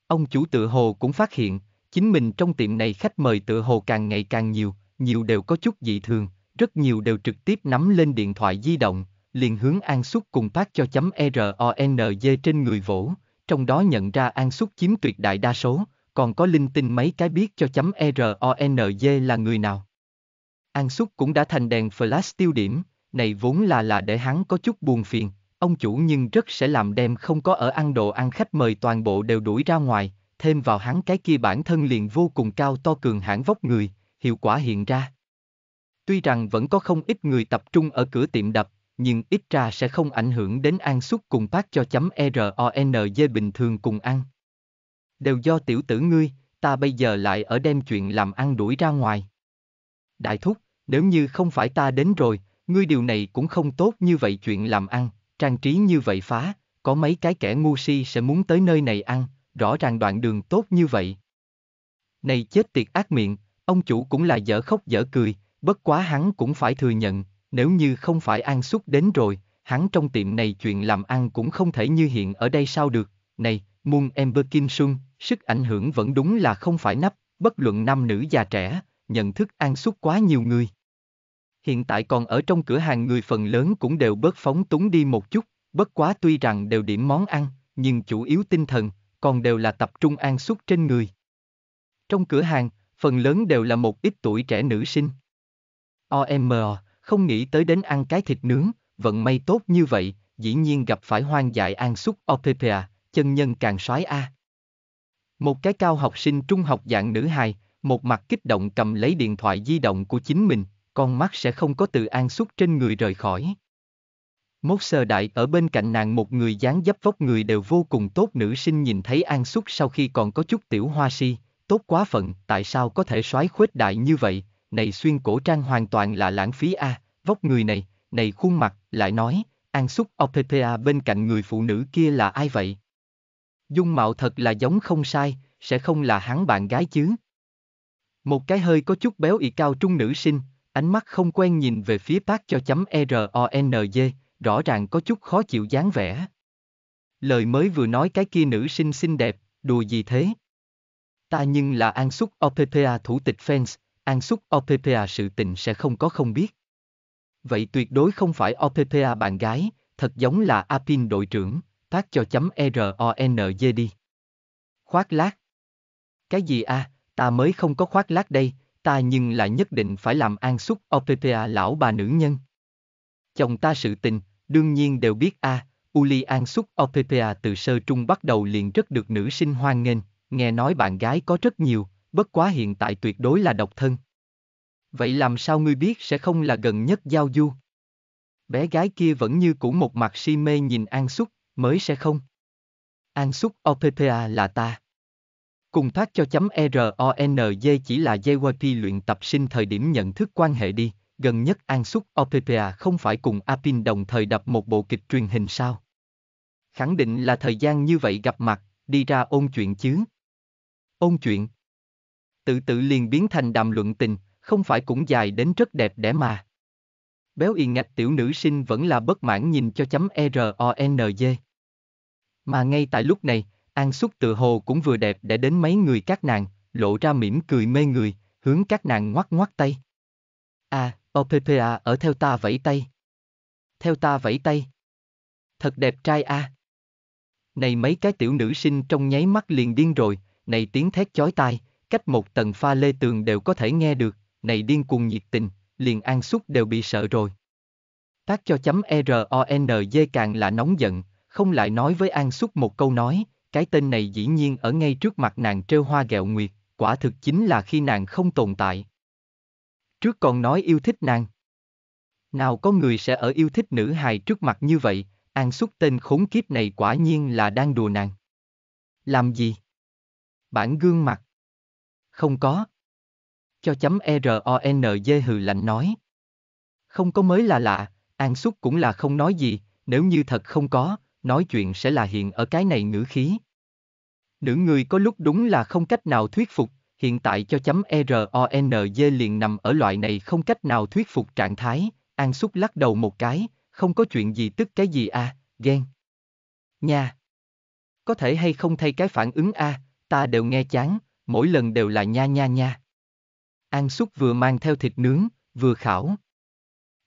Ông chủ tự hồ cũng phát hiện, chính mình trong tiệm này khách mời tự hồ càng ngày càng nhiều, nhiều đều có chút dị thường, rất nhiều đều trực tiếp nắm lên điện thoại di động, liền hướng An Xúc cùng phát cho chấm e RONG trên người vỗ, trong đó nhận ra An Xúc chiếm tuyệt đại đa số, còn có linh tinh mấy cái biết cho chấm e RONG là người nào. An Xúc cũng đã thành đèn flash tiêu điểm, này vốn là là để hắn có chút buồn phiền, ông chủ nhưng rất sẽ làm đem không có ở ăn đồ ăn khách mời toàn bộ đều đuổi ra ngoài, thêm vào hắn cái kia bản thân liền vô cùng cao to cường hãn vóc người, hiệu quả hiện ra. Tuy rằng vẫn có không ít người tập trung ở cửa tiệm đập, nhưng ít ra sẽ không ảnh hưởng đến an suất cùng tác cho chấm e RONG bình thường cùng ăn. Đều do tiểu tử ngươi, ta bây giờ lại ở đem chuyện làm ăn đuổi ra ngoài. Đại thúc, nếu như không phải ta đến rồi, ngươi điều này cũng không tốt như vậy chuyện làm ăn, trang trí như vậy phá, có mấy cái kẻ ngu si sẽ muốn tới nơi này ăn, rõ ràng đoạn đường tốt như vậy. Này chết tiệt ác miệng, ông chủ cũng là dở khóc dở cười, bất quá hắn cũng phải thừa nhận, nếu như không phải an xuất đến rồi, hắn trong tiệm này chuyện làm ăn cũng không thể như hiện ở đây sao được, này, Moon Ember Kim Sung, sức ảnh hưởng vẫn đúng là không phải nắp, bất luận nam nữ già trẻ, nhận thức an xuất quá nhiều người. Hiện tại còn ở trong cửa hàng người phần lớn cũng đều bớt phóng túng đi một chút, bất quá tuy rằng đều điểm món ăn, nhưng chủ yếu tinh thần, còn đều là tập trung an suất trên người. Trong cửa hàng, phần lớn đều là một ít tuổi trẻ nữ sinh. OMO, không nghĩ tới đến ăn cái thịt nướng, vận may tốt như vậy, dĩ nhiên gặp phải hoang dại an xúc OPPA, chân nhân càng soái A. Một cái cao học sinh trung học dạng nữ hài, một mặt kích động cầm lấy điện thoại di động của chính mình, con mắt sẽ không có từ an xúc trên người rời khỏi. Mốt sơ đại ở bên cạnh nàng một người dáng dấp vóc người đều vô cùng tốt nữ sinh nhìn thấy an xúc sau khi còn có chút tiểu hoa si, tốt quá phận, tại sao có thể soái khuếch đại như vậy, này xuyên cổ trang hoàn toàn là lãng phí a, à, vóc người này, này khuôn mặt, lại nói, an xúc OPTA bên cạnh người phụ nữ kia là ai vậy? Dung mạo thật là giống không sai, sẽ không là hắn bạn gái chứ. Một cái hơi có chút béo ị cao trung nữ sinh, ánh mắt không quen nhìn về phía tác cho chấm RONG, rõ ràng có chút khó chịu dáng vẻ. Lời mới vừa nói cái kia nữ sinh xinh đẹp, đùa gì thế? Ta nhưng là An Xúc OPPA thủ tịch fans, An Xúc OPPA sự tình sẽ không có không biết. Vậy tuyệt đối không phải OPPA bạn gái, thật giống là Apin đội trưởng, tác cho chấm RONG đi. Khoác lát. Cái gì a, à, ta mới không có khoác lát đây, ta nhưng lại nhất định phải làm an xúc OPPA lão bà nữ nhân. Chồng ta sự tình, đương nhiên đều biết a, à, Uli an xúc OPPA từ sơ trung bắt đầu liền rất được nữ sinh hoan nghênh, nghe nói bạn gái có rất nhiều, bất quá hiện tại tuyệt đối là độc thân. Vậy làm sao ngươi biết sẽ không là gần nhất giao du? Bé gái kia vẫn như cũ một mặt si mê nhìn An Xúc, mới sẽ không. An Xúc OPPA là ta. Cùng thác cho chấm RONG chỉ là JYP luyện tập sinh thời điểm nhận thức quan hệ đi, gần nhất An xuất OPPA không phải cùng Apin đồng thời đập một bộ kịch truyền hình sao? Khẳng định là thời gian như vậy gặp mặt, đi ra ôn chuyện chứ. Ôn chuyện. Tự tự liền biến thành đàm luận tình, không phải cũng dài đến rất đẹp đẽ mà. Béo y ngạch tiểu nữ sinh vẫn là bất mãn nhìn cho chấm RONG. Mà ngay tại lúc này, An Xuất tự hồ cũng vừa đẹp để đến mấy người các nàng, lộ ra mỉm cười mê người, hướng các nàng ngoắc ngoắc tay. A, À, OPPA à, ở theo ta vẫy tay. Theo ta vẫy tay. Thật đẹp trai a. À. Này mấy cái tiểu nữ sinh trong nháy mắt liền điên rồi, này tiếng thét chói tai, cách một tầng pha lê tường đều có thể nghe được, này điên cuồng nhiệt tình, liền an xúc đều bị sợ rồi. Tác cho chấm e RONG càng là nóng giận, không lại nói với an xúc một câu nói, cái tên này dĩ nhiên ở ngay trước mặt nàng trêu hoa gẹo nguyệt, quả thực chính là khi nàng không tồn tại. Trước còn nói yêu thích nàng. Nào có người sẽ ở yêu thích nữ hài trước mặt như vậy, An xúc tên khốn kiếp này quả nhiên là đang đùa nàng. Làm gì? Bản gương mặt. Không có. Cho chấm E-R-O-N-Z hừ lạnh nói. Không có mới là lạ, An xúc cũng là không nói gì, nếu như thật không có, nói chuyện sẽ là hiện ở cái này ngữ khí. Nữ người có lúc đúng là không cách nào thuyết phục, hiện tại cho chấm e RONJ liền nằm ở loại này không cách nào thuyết phục trạng thái, An Xúc lắc đầu một cái, không có chuyện gì tức cái gì à, ghen. Nha. Có thể hay không thay cái phản ứng a, à, ta đều nghe chán, mỗi lần đều là nha nha nha. An Xúc vừa mang theo thịt nướng, vừa khảo.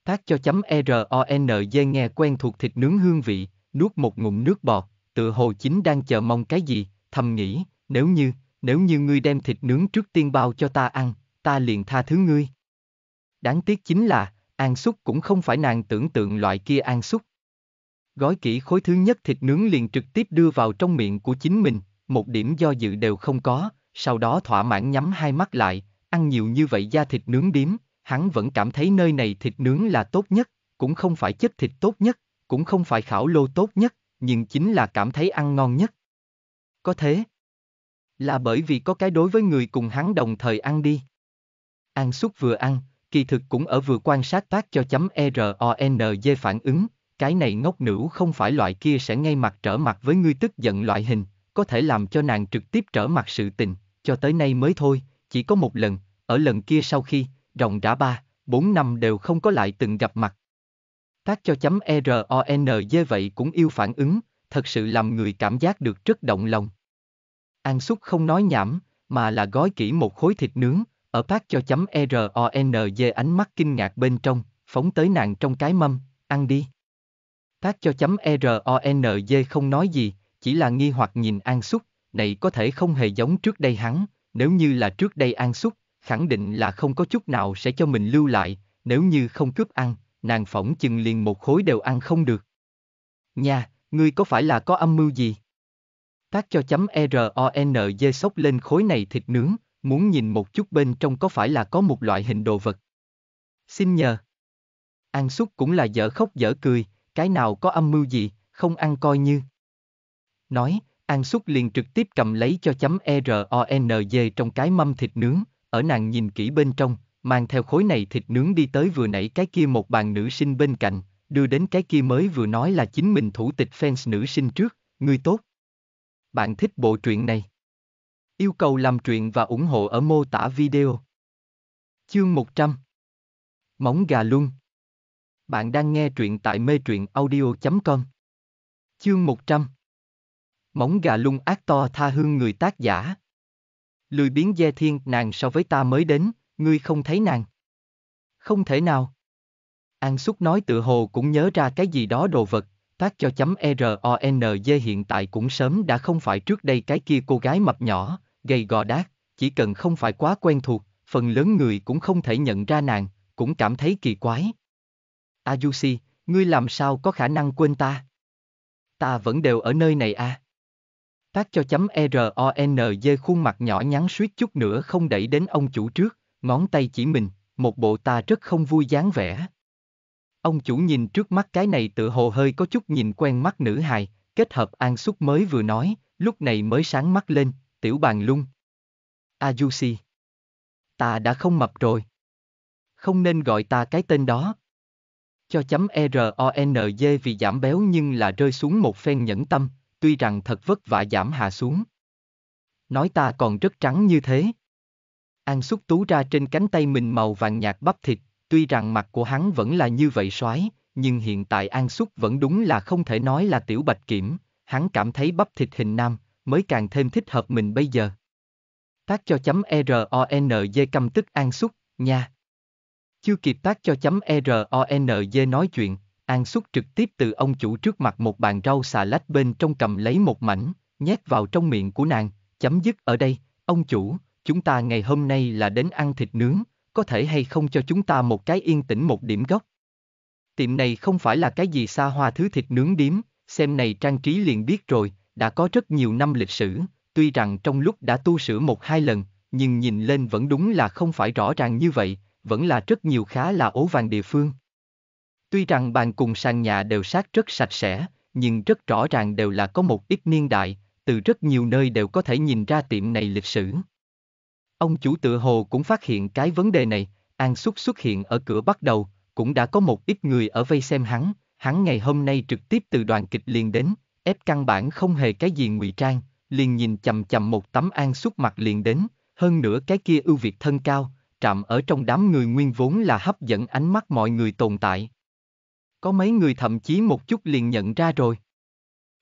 Tác cho chấm e RONJ nghe quen thuộc thịt nướng hương vị, nuốt một ngụm nước bọt, tự hồ chính đang chờ mong cái gì, thầm nghĩ, nếu như, nếu như ngươi đem thịt nướng trước tiên bao cho ta ăn, ta liền tha thứ ngươi. Đáng tiếc chính là, an xúc cũng không phải nàng tưởng tượng loại kia an xúc. Gói kỹ khối thứ nhất thịt nướng liền trực tiếp đưa vào trong miệng của chính mình, một điểm do dự đều không có, sau đó thỏa mãn nhắm hai mắt lại, ăn nhiều như vậy da thịt nướng điếm, hắn vẫn cảm thấy nơi này thịt nướng là tốt nhất, cũng không phải chất thịt tốt nhất, cũng không phải khảo lô tốt nhất, nhưng chính là cảm thấy ăn ngon nhất. Có thế. Là bởi vì có cái đối với người cùng hắn đồng thời ăn đi. ăn suốt vừa ăn, kỳ thực cũng ở vừa quan sát tác cho chấm e RONG phản ứng, cái này ngốc nữ không phải loại kia sẽ ngay mặt trở mặt với ngươi tức giận loại hình, có thể làm cho nàng trực tiếp trở mặt sự tình, cho tới nay mới thôi, chỉ có một lần, ở lần kia sau khi, ròng đã ba, bốn năm đều không có lại từng gặp mặt, tác cho chấm e RONG vậy cũng yêu phản ứng, thật sự làm người cảm giác được rất động lòng. An xúc không nói nhảm, mà là gói kỹ một khối thịt nướng, ở tác cho chấm e RONG ánh mắt kinh ngạc bên trong, phóng tới nàng trong cái mâm, ăn đi. Tác cho chấm e RONG không nói gì, chỉ là nghi hoặc nhìn An xúc, này có thể không hề giống trước đây hắn, nếu như là trước đây An xúc, khẳng định là không có chút nào sẽ cho mình lưu lại, nếu như không cướp ăn, nàng phỏng chừng liền một khối đều ăn không được. Nha, ngươi có phải là có âm mưu gì? Tác cho chấm e RONG sốc lên khối này thịt nướng, muốn nhìn một chút bên trong có phải là có một loại hình đồ vật. Xin nhờ. An xúc cũng là dở khóc dở cười, cái nào có âm mưu gì, không ăn coi như. Nói, An xúc liền trực tiếp cầm lấy cho chấm e RONG trong cái mâm thịt nướng, ở nàng nhìn kỹ bên trong, mang theo khối này thịt nướng đi tới vừa nãy cái kia một bàn nữ sinh bên cạnh, đưa đến cái kia mới vừa nói là chính mình thủ tịch fans nữ sinh trước, người tốt. Bạn thích bộ truyện này? Yêu cầu làm truyện và ủng hộ ở mô tả video. Chương 100 Móng gà luôn Bạn đang nghe truyện tại mê truyện audio.com Chương 100 Móng gà lung ác to tha hương người tác giả Lười biến dê thiên nàng so với ta mới đến ngươi không thấy nàng. Không thể nào. An Súc nói tự hồ cũng nhớ ra cái gì đó đồ vật, tác cho chấm e RONG hiện tại cũng sớm đã không phải trước đây cái kia cô gái mập nhỏ, gầy gò đát, chỉ cần không phải quá quen thuộc, phần lớn người cũng không thể nhận ra nàng, cũng cảm thấy kỳ quái. Ayushi, ngươi làm sao có khả năng quên ta? Ta vẫn đều ở nơi này à? Tác cho chấm e RONG khuôn mặt nhỏ nhắn suýt chút nữa không đẩy đến ông chủ trước, ngón tay chỉ mình, một bộ ta rất không vui dáng vẻ. Ông chủ nhìn trước mắt cái này tự hồ hơi có chút nhìn quen mắt nữ hài, kết hợp an xúc mới vừa nói, lúc này mới sáng mắt lên, tiểu bàn lung. Ajusi. Ta đã không mập rồi. Không nên gọi ta cái tên đó. Cho chấm e RONG vì giảm béo nhưng là rơi xuống một phen nhẫn tâm, tuy rằng thật vất vả giảm hạ xuống. Nói ta còn rất trắng như thế. An xúc tú ra trên cánh tay mình màu vàng nhạt bắp thịt, tuy rằng mặt của hắn vẫn là như vậy soái, nhưng hiện tại An xúc vẫn đúng là không thể nói là tiểu bạch kiểm, hắn cảm thấy bắp thịt hình nam, mới càng thêm thích hợp mình bây giờ. Tác cho chấm r o n RONJ căm tức An xúc, nha. Chưa kịp tác cho chấm r o n RONJ nói chuyện, An xúc trực tiếp từ ông chủ trước mặt một bàn rau xà lách bên trong cầm lấy một mảnh, nhét vào trong miệng của nàng, chấm dứt ở đây, ông chủ, chúng ta ngày hôm nay là đến ăn thịt nướng, có thể hay không cho chúng ta một cái yên tĩnh một điểm gốc. Tiệm này không phải là cái gì xa hoa thứ thịt nướng điếm, xem này trang trí liền biết rồi, đã có rất nhiều năm lịch sử, tuy rằng trong lúc đã tu sửa một hai lần, nhưng nhìn lên vẫn đúng là không phải rõ ràng như vậy, vẫn là rất nhiều khá là ố vàng địa phương. Tuy rằng bàn cùng sàn nhà đều sát rất sạch sẽ, nhưng rất rõ ràng đều là có một ít niên đại, từ rất nhiều nơi đều có thể nhìn ra tiệm này lịch sử. Ông chủ tựa hồ cũng phát hiện cái vấn đề này, An Xúc xuất hiện ở cửa bắt đầu, cũng đã có một ít người ở vây xem hắn, hắn ngày hôm nay trực tiếp từ đoàn kịch liền đến, ép căn bản không hề cái gì ngụy trang, liền nhìn chầm chầm một tấm An Xúc mặt liền đến, hơn nữa cái kia ưu việt thân cao, trạm ở trong đám người nguyên vốn là hấp dẫn ánh mắt mọi người tồn tại. Có mấy người thậm chí một chút liền nhận ra rồi.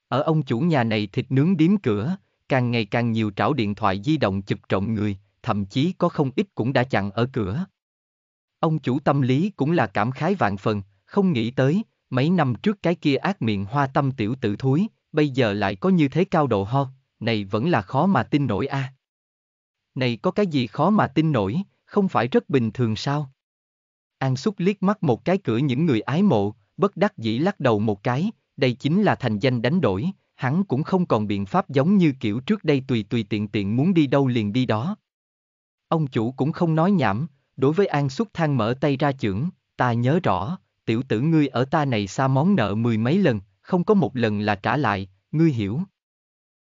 Ở ông chủ nhà này thịt nướng điếm cửa, càng ngày càng nhiều trảo điện thoại di động chụp trộm người, thậm chí có không ít cũng đã chặn ở cửa. Ông chủ tâm lý cũng là cảm khái vạn phần, không nghĩ tới, mấy năm trước cái kia ác miệng hoa tâm tiểu tử thúi, bây giờ lại có như thế cao độ ho, này vẫn là khó mà tin nổi a. À. Này có cái gì khó mà tin nổi, không phải rất bình thường sao? An xúc liếc mắt một cái cửa những người ái mộ, bất đắc dĩ lắc đầu một cái, đây chính là thành danh đánh đổi, hắn cũng không còn biện pháp giống như kiểu trước đây tùy tùy tiện tiện muốn đi đâu liền đi đó. Ông chủ cũng không nói nhảm, đối với An Xúc Thang mở tay ra chưởng, ta nhớ rõ, tiểu tử ngươi ở ta này xa món nợ mười mấy lần, không có một lần là trả lại, ngươi hiểu.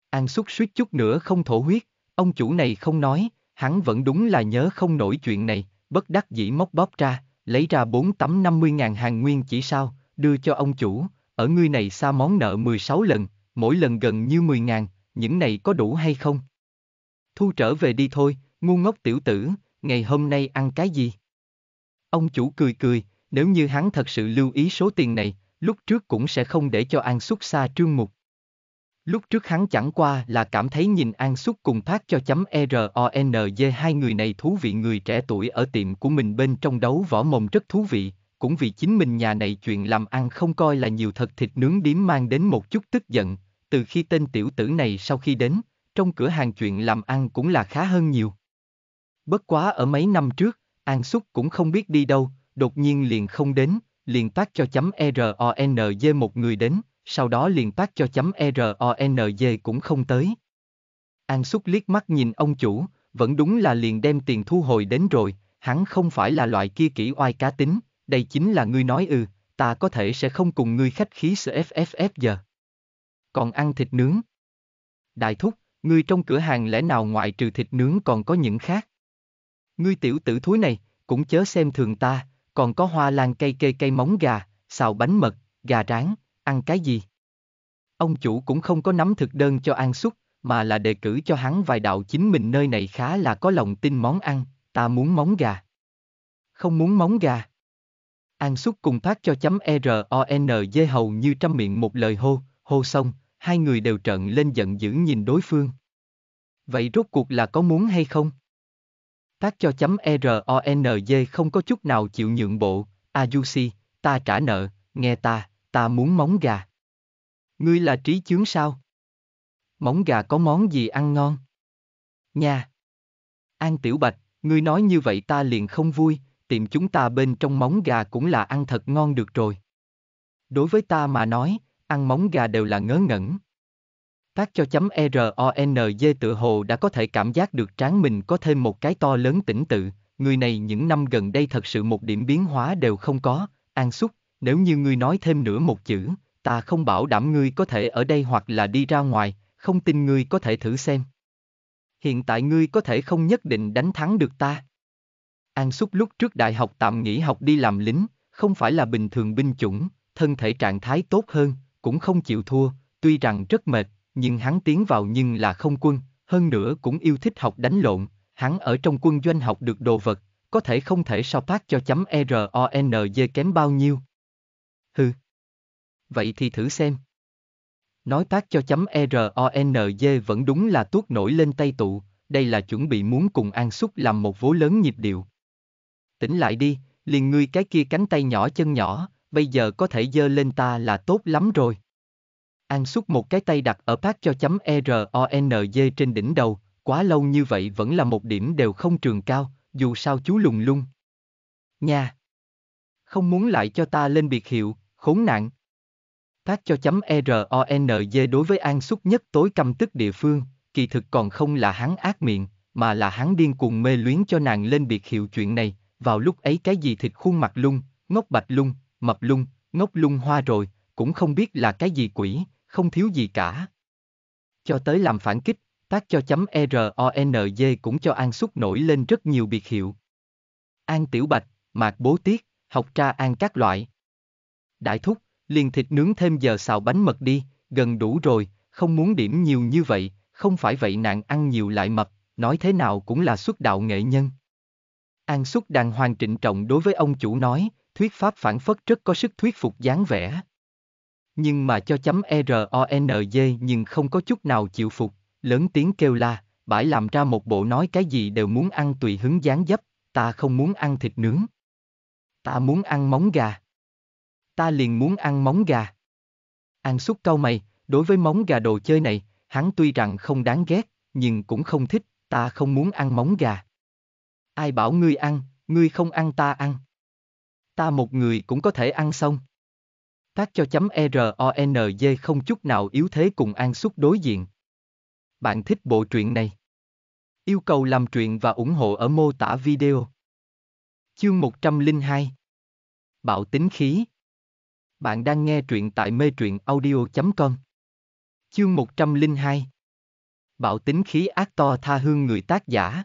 An Xúc suýt chút nữa không thổ huyết, ông chủ này không nói, hắn vẫn đúng là nhớ không nổi chuyện này, bất đắc dĩ móc bóp ra, lấy ra bốn tấm năm mươi ngàn hàng nguyên chỉ sao, đưa cho ông chủ, ở ngươi này xa món nợ 16 lần, mỗi lần gần như 10 ngàn, những này có đủ hay không? Thu trở về đi thôi, ngu ngốc tiểu tử, ngày hôm nay ăn cái gì? Ông chủ cười cười, nếu như hắn thật sự lưu ý số tiền này, lúc trước cũng sẽ không để cho An xuất xa trương mục. Lúc trước hắn chẳng qua là cảm thấy nhìn An xuất cùng phát cho chấm e RONG hai người này thú vị người trẻ tuổi ở tiệm của mình bên trong đấu võ mồm rất thú vị, cũng vì chính mình nhà này chuyện làm ăn không coi là nhiều thật thịt nướng điếm mang đến một chút tức giận, từ khi tên tiểu tử này sau khi đến, trong cửa hàng chuyện làm ăn cũng là khá hơn nhiều. Bất quá ở mấy năm trước, An Xúc cũng không biết đi đâu, đột nhiên liền không đến, liền tác cho chấm RONG một người đến, sau đó liền tác cho chấm RONG cũng không tới. An Xúc liếc mắt nhìn ông chủ, vẫn đúng là liền đem tiền thu hồi đến rồi, hắn không phải là loại kia kỹ oai cá tính, đây chính là ngươi nói ừ, ta có thể sẽ không cùng ngươi khách khí fff giờ. Còn ăn thịt nướng. Đại thúc, ngươi trong cửa hàng lẽ nào ngoại trừ thịt nướng còn có những khác? ngươi tiểu tử thúi này, cũng chớ xem thường ta, còn có hoa lan cây kê cây móng gà, xào bánh mật, gà rán, ăn cái gì? Ông chủ cũng không có nắm thực đơn cho An Xúc, mà là đề cử cho hắn vài đạo chính mình nơi này khá là có lòng tin món ăn, ta muốn móng gà. Không muốn móng gà. An Xúc cùng phát cho chấm r o dê hầu như trăm miệng một lời hô, hô xong, hai người đều trợn lên giận dữ nhìn đối phương. Vậy rốt cuộc là có muốn hay không? Tác cho chấm RONG không có chút nào chịu nhượng bộ, Ayushi, à, ta trả nợ, nghe ta, ta muốn móng gà. Ngươi là trí chướng sao? Móng gà có món gì ăn ngon? Nha! An Tiểu Bạch, ngươi nói như vậy ta liền không vui, tiệm chúng ta bên trong móng gà cũng là ăn thật ngon được rồi. Đối với ta mà nói, ăn móng gà đều là ngớ ngẩn. Tác cho chấm RONG tự hồ đã có thể cảm giác được trán mình có thêm một cái to lớn tỉnh tự, người này những năm gần đây thật sự một điểm biến hóa đều không có, an xúc, nếu như ngươi nói thêm nữa một chữ, ta không bảo đảm ngươi có thể ở đây hoặc là đi ra ngoài, không tin ngươi có thể thử xem. Hiện tại ngươi có thể không nhất định đánh thắng được ta. An xúc lúc trước đại học tạm nghỉ học đi làm lính, không phải là bình thường binh chủng, thân thể trạng thái tốt hơn, cũng không chịu thua, tuy rằng rất mệt, nhưng hắn tiến vào nhưng là không quân, hơn nữa cũng yêu thích học đánh lộn, hắn ở trong quân doanh học được đồ vật, có thể không thể sao tác cho chấm RONG kém bao nhiêu. Hừ. Vậy thì thử xem. Nói tác cho chấm RONG vẫn đúng là tuốt nổi lên tay tụ, đây là chuẩn bị muốn cùng An Xúc làm một vố lớn nhịp điệu. Tỉnh lại đi, liền ngươi cái kia cánh tay nhỏ chân nhỏ, bây giờ có thể dơ lên ta là tốt lắm rồi. An xúc một cái tay đặt ở phát cho chấm ERONG trên đỉnh đầu, quá lâu như vậy vẫn là một điểm đều không trường cao, dù sao chú lùng lung. Nha! Không muốn lại cho ta lên biệt hiệu, khốn nạn. Phát cho chấm RONG đối với An xúc nhất tối căm tức địa phương, kỳ thực còn không là hắn ác miệng, mà là hắn điên cuồng mê luyến cho nàng lên biệt hiệu chuyện này, vào lúc ấy cái gì thịt khuôn mặt lung, ngốc bạch lung, mập lung, ngốc lung hoa rồi, cũng không biết là cái gì quỷ, không thiếu gì cả. Cho tới làm phản kích, tác cho chấm RONG cũng cho An Xúc nổi lên rất nhiều biệt hiệu. An Tiểu Bạch, Mạc Bố Tiết, học tra An các loại. Đại thúc, liền thịt nướng thêm giờ xào bánh mật đi, gần đủ rồi, không muốn điểm nhiều như vậy, không phải vậy nạn ăn nhiều lại mập, nói thế nào cũng là xuất đạo nghệ nhân. An Xúc đàng hoàng trịnh trọng đối với ông chủ nói, thuyết pháp phản phất rất có sức thuyết phục dáng vẻ. Nhưng mà cho chấm RONG nhưng không có chút nào chịu phục, lớn tiếng kêu la, bãi làm ra một bộ nói cái gì đều muốn ăn tùy hứng dáng dấp, ta không muốn ăn thịt nướng. Ta muốn ăn móng gà. Ta liền muốn ăn móng gà. ăn suốt câu mày, đối với móng gà đồ chơi này, hắn tuy rằng không đáng ghét, nhưng cũng không thích, ta không muốn ăn móng gà. Ai bảo ngươi ăn, ngươi không ăn ta ăn. Ta một người cũng có thể ăn xong. Tác cho chấm RONG không chút nào yếu thế cùng An Xúc đối diện. Bạn thích bộ truyện này? Yêu cầu làm truyện và ủng hộ ở mô tả video. Chương 102 Bạo tính khí Bạn đang nghe truyện tại mê truyện audio.com Chương 102 Bạo tính khí ác to tha hương người tác giả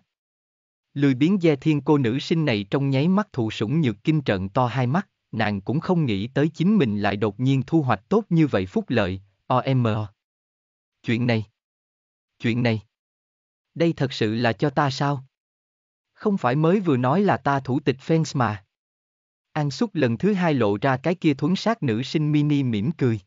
Lười biến gia thiên cô nữ sinh này trong nháy mắt thụ sủng nhược kinh trận to hai mắt nàng cũng không nghĩ tới chính mình lại đột nhiên thu hoạch tốt như vậy phúc lợi, OM. Chuyện này. Chuyện này. Đây thật sự là cho ta sao? Không phải mới vừa nói là ta thủ tịch fans mà. An xúc lần thứ hai lộ ra cái kia thuấn sát nữ sinh mini mỉm cười.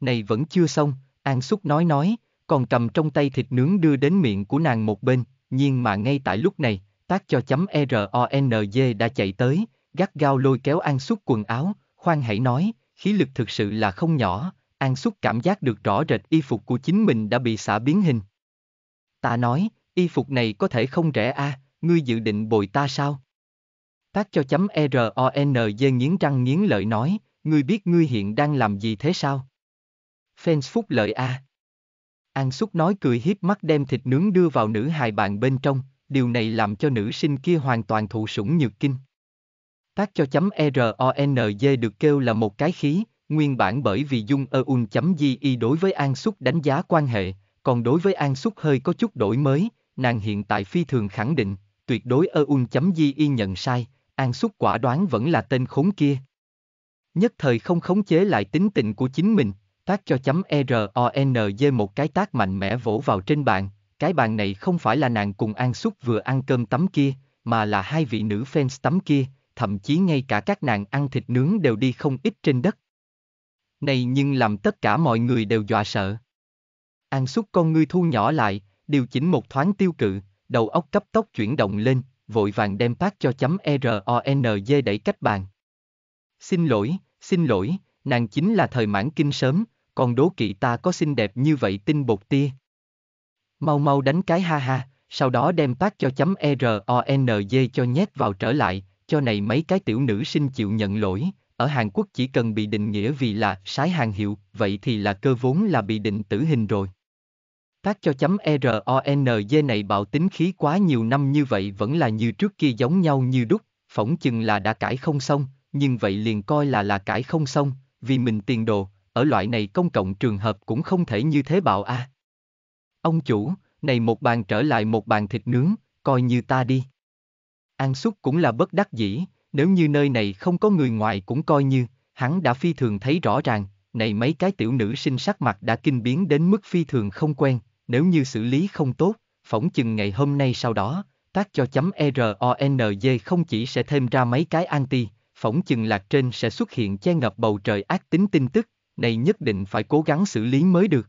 Này vẫn chưa xong, An xúc nói nói, còn cầm trong tay thịt nướng đưa đến miệng của nàng một bên, nhưng mà ngay tại lúc này, tác cho chấm r o n g đã chạy tới, gắt gao lôi kéo An Xúc quần áo, khoan hãy nói, khí lực thực sự là không nhỏ, An Xúc cảm giác được rõ rệt y phục của chính mình đã bị xả biến hình. Ta nói, y phục này có thể không rẻ a, à, ngươi dự định bồi ta sao? Tác cho chấm r o n RONG nghiến răng nghiến lợi nói, ngươi biết ngươi hiện đang làm gì thế sao? Fans phúc lợi a. À. An Xúc nói cười hiếp mắt đem thịt nướng đưa vào nữ hài bạn bên trong, điều này làm cho nữ sinh kia hoàn toàn thụ sủng nhược kinh. Tác cho chấm RONG được kêu là một cái khí, nguyên bản bởi vì dung eun.gi đối với An Súc đánh giá quan hệ, còn đối với An Súc hơi có chút đổi mới, nàng hiện tại phi thường khẳng định, tuyệt đối eun.gi nhận sai, An Súc quả đoán vẫn là tên khốn kia. Nhất thời không khống chế lại tính tình của chính mình, tác cho chấm RONG một cái tác mạnh mẽ vỗ vào trên bàn, cái bàn này không phải là nàng cùng An Súc vừa ăn cơm tắm kia, mà là hai vị nữ fans tắm kia, thậm chí ngay cả các nàng ăn thịt nướng đều đi không ít trên đất. Này nhưng làm tất cả mọi người đều dọa sợ. An xúc con ngươi thu nhỏ lại, điều chỉnh một thoáng tiêu cự, đầu óc cấp tốc chuyển động lên, vội vàng đem phát cho chấm RONG đẩy cách bàn. Xin lỗi, xin lỗi, nàng chính là thời mãn kinh sớm, còn đố kỵ ta có xinh đẹp như vậy tinh bột tia. Mau mau đánh cái ha ha, sau đó đem phát cho chấm RONG cho nhét vào trở lại, cho này mấy cái tiểu nữ sinh chịu nhận lỗi, ở Hàn Quốc chỉ cần bị định nghĩa vì là sái hàng hiệu, vậy thì là cơ vốn là bị định tử hình rồi. Tác cho chấm RONG này bạo tính khí quá nhiều năm như vậy vẫn là như trước kia giống nhau như đúc, phỏng chừng là đã cãi không xong, nhưng vậy liền coi là là cãi không xong, vì mình tiền đồ, ở loại này công cộng trường hợp cũng không thể như thế bạo a. À. Ông chủ, này một bàn trở lại một bàn thịt nướng, coi như ta đi. An Xúc cũng là bất đắc dĩ, nếu như nơi này không có người ngoài cũng coi như, hắn đã phi thường thấy rõ ràng, này mấy cái tiểu nữ sinh sắc mặt đã kinh biến đến mức phi thường không quen, nếu như xử lý không tốt, phỏng chừng ngày hôm nay sau đó, tác cho chấm RONJ không chỉ sẽ thêm ra mấy cái anti, phỏng chừng lạc trên sẽ xuất hiện che ngập bầu trời ác tính tin tức, này nhất định phải cố gắng xử lý mới được.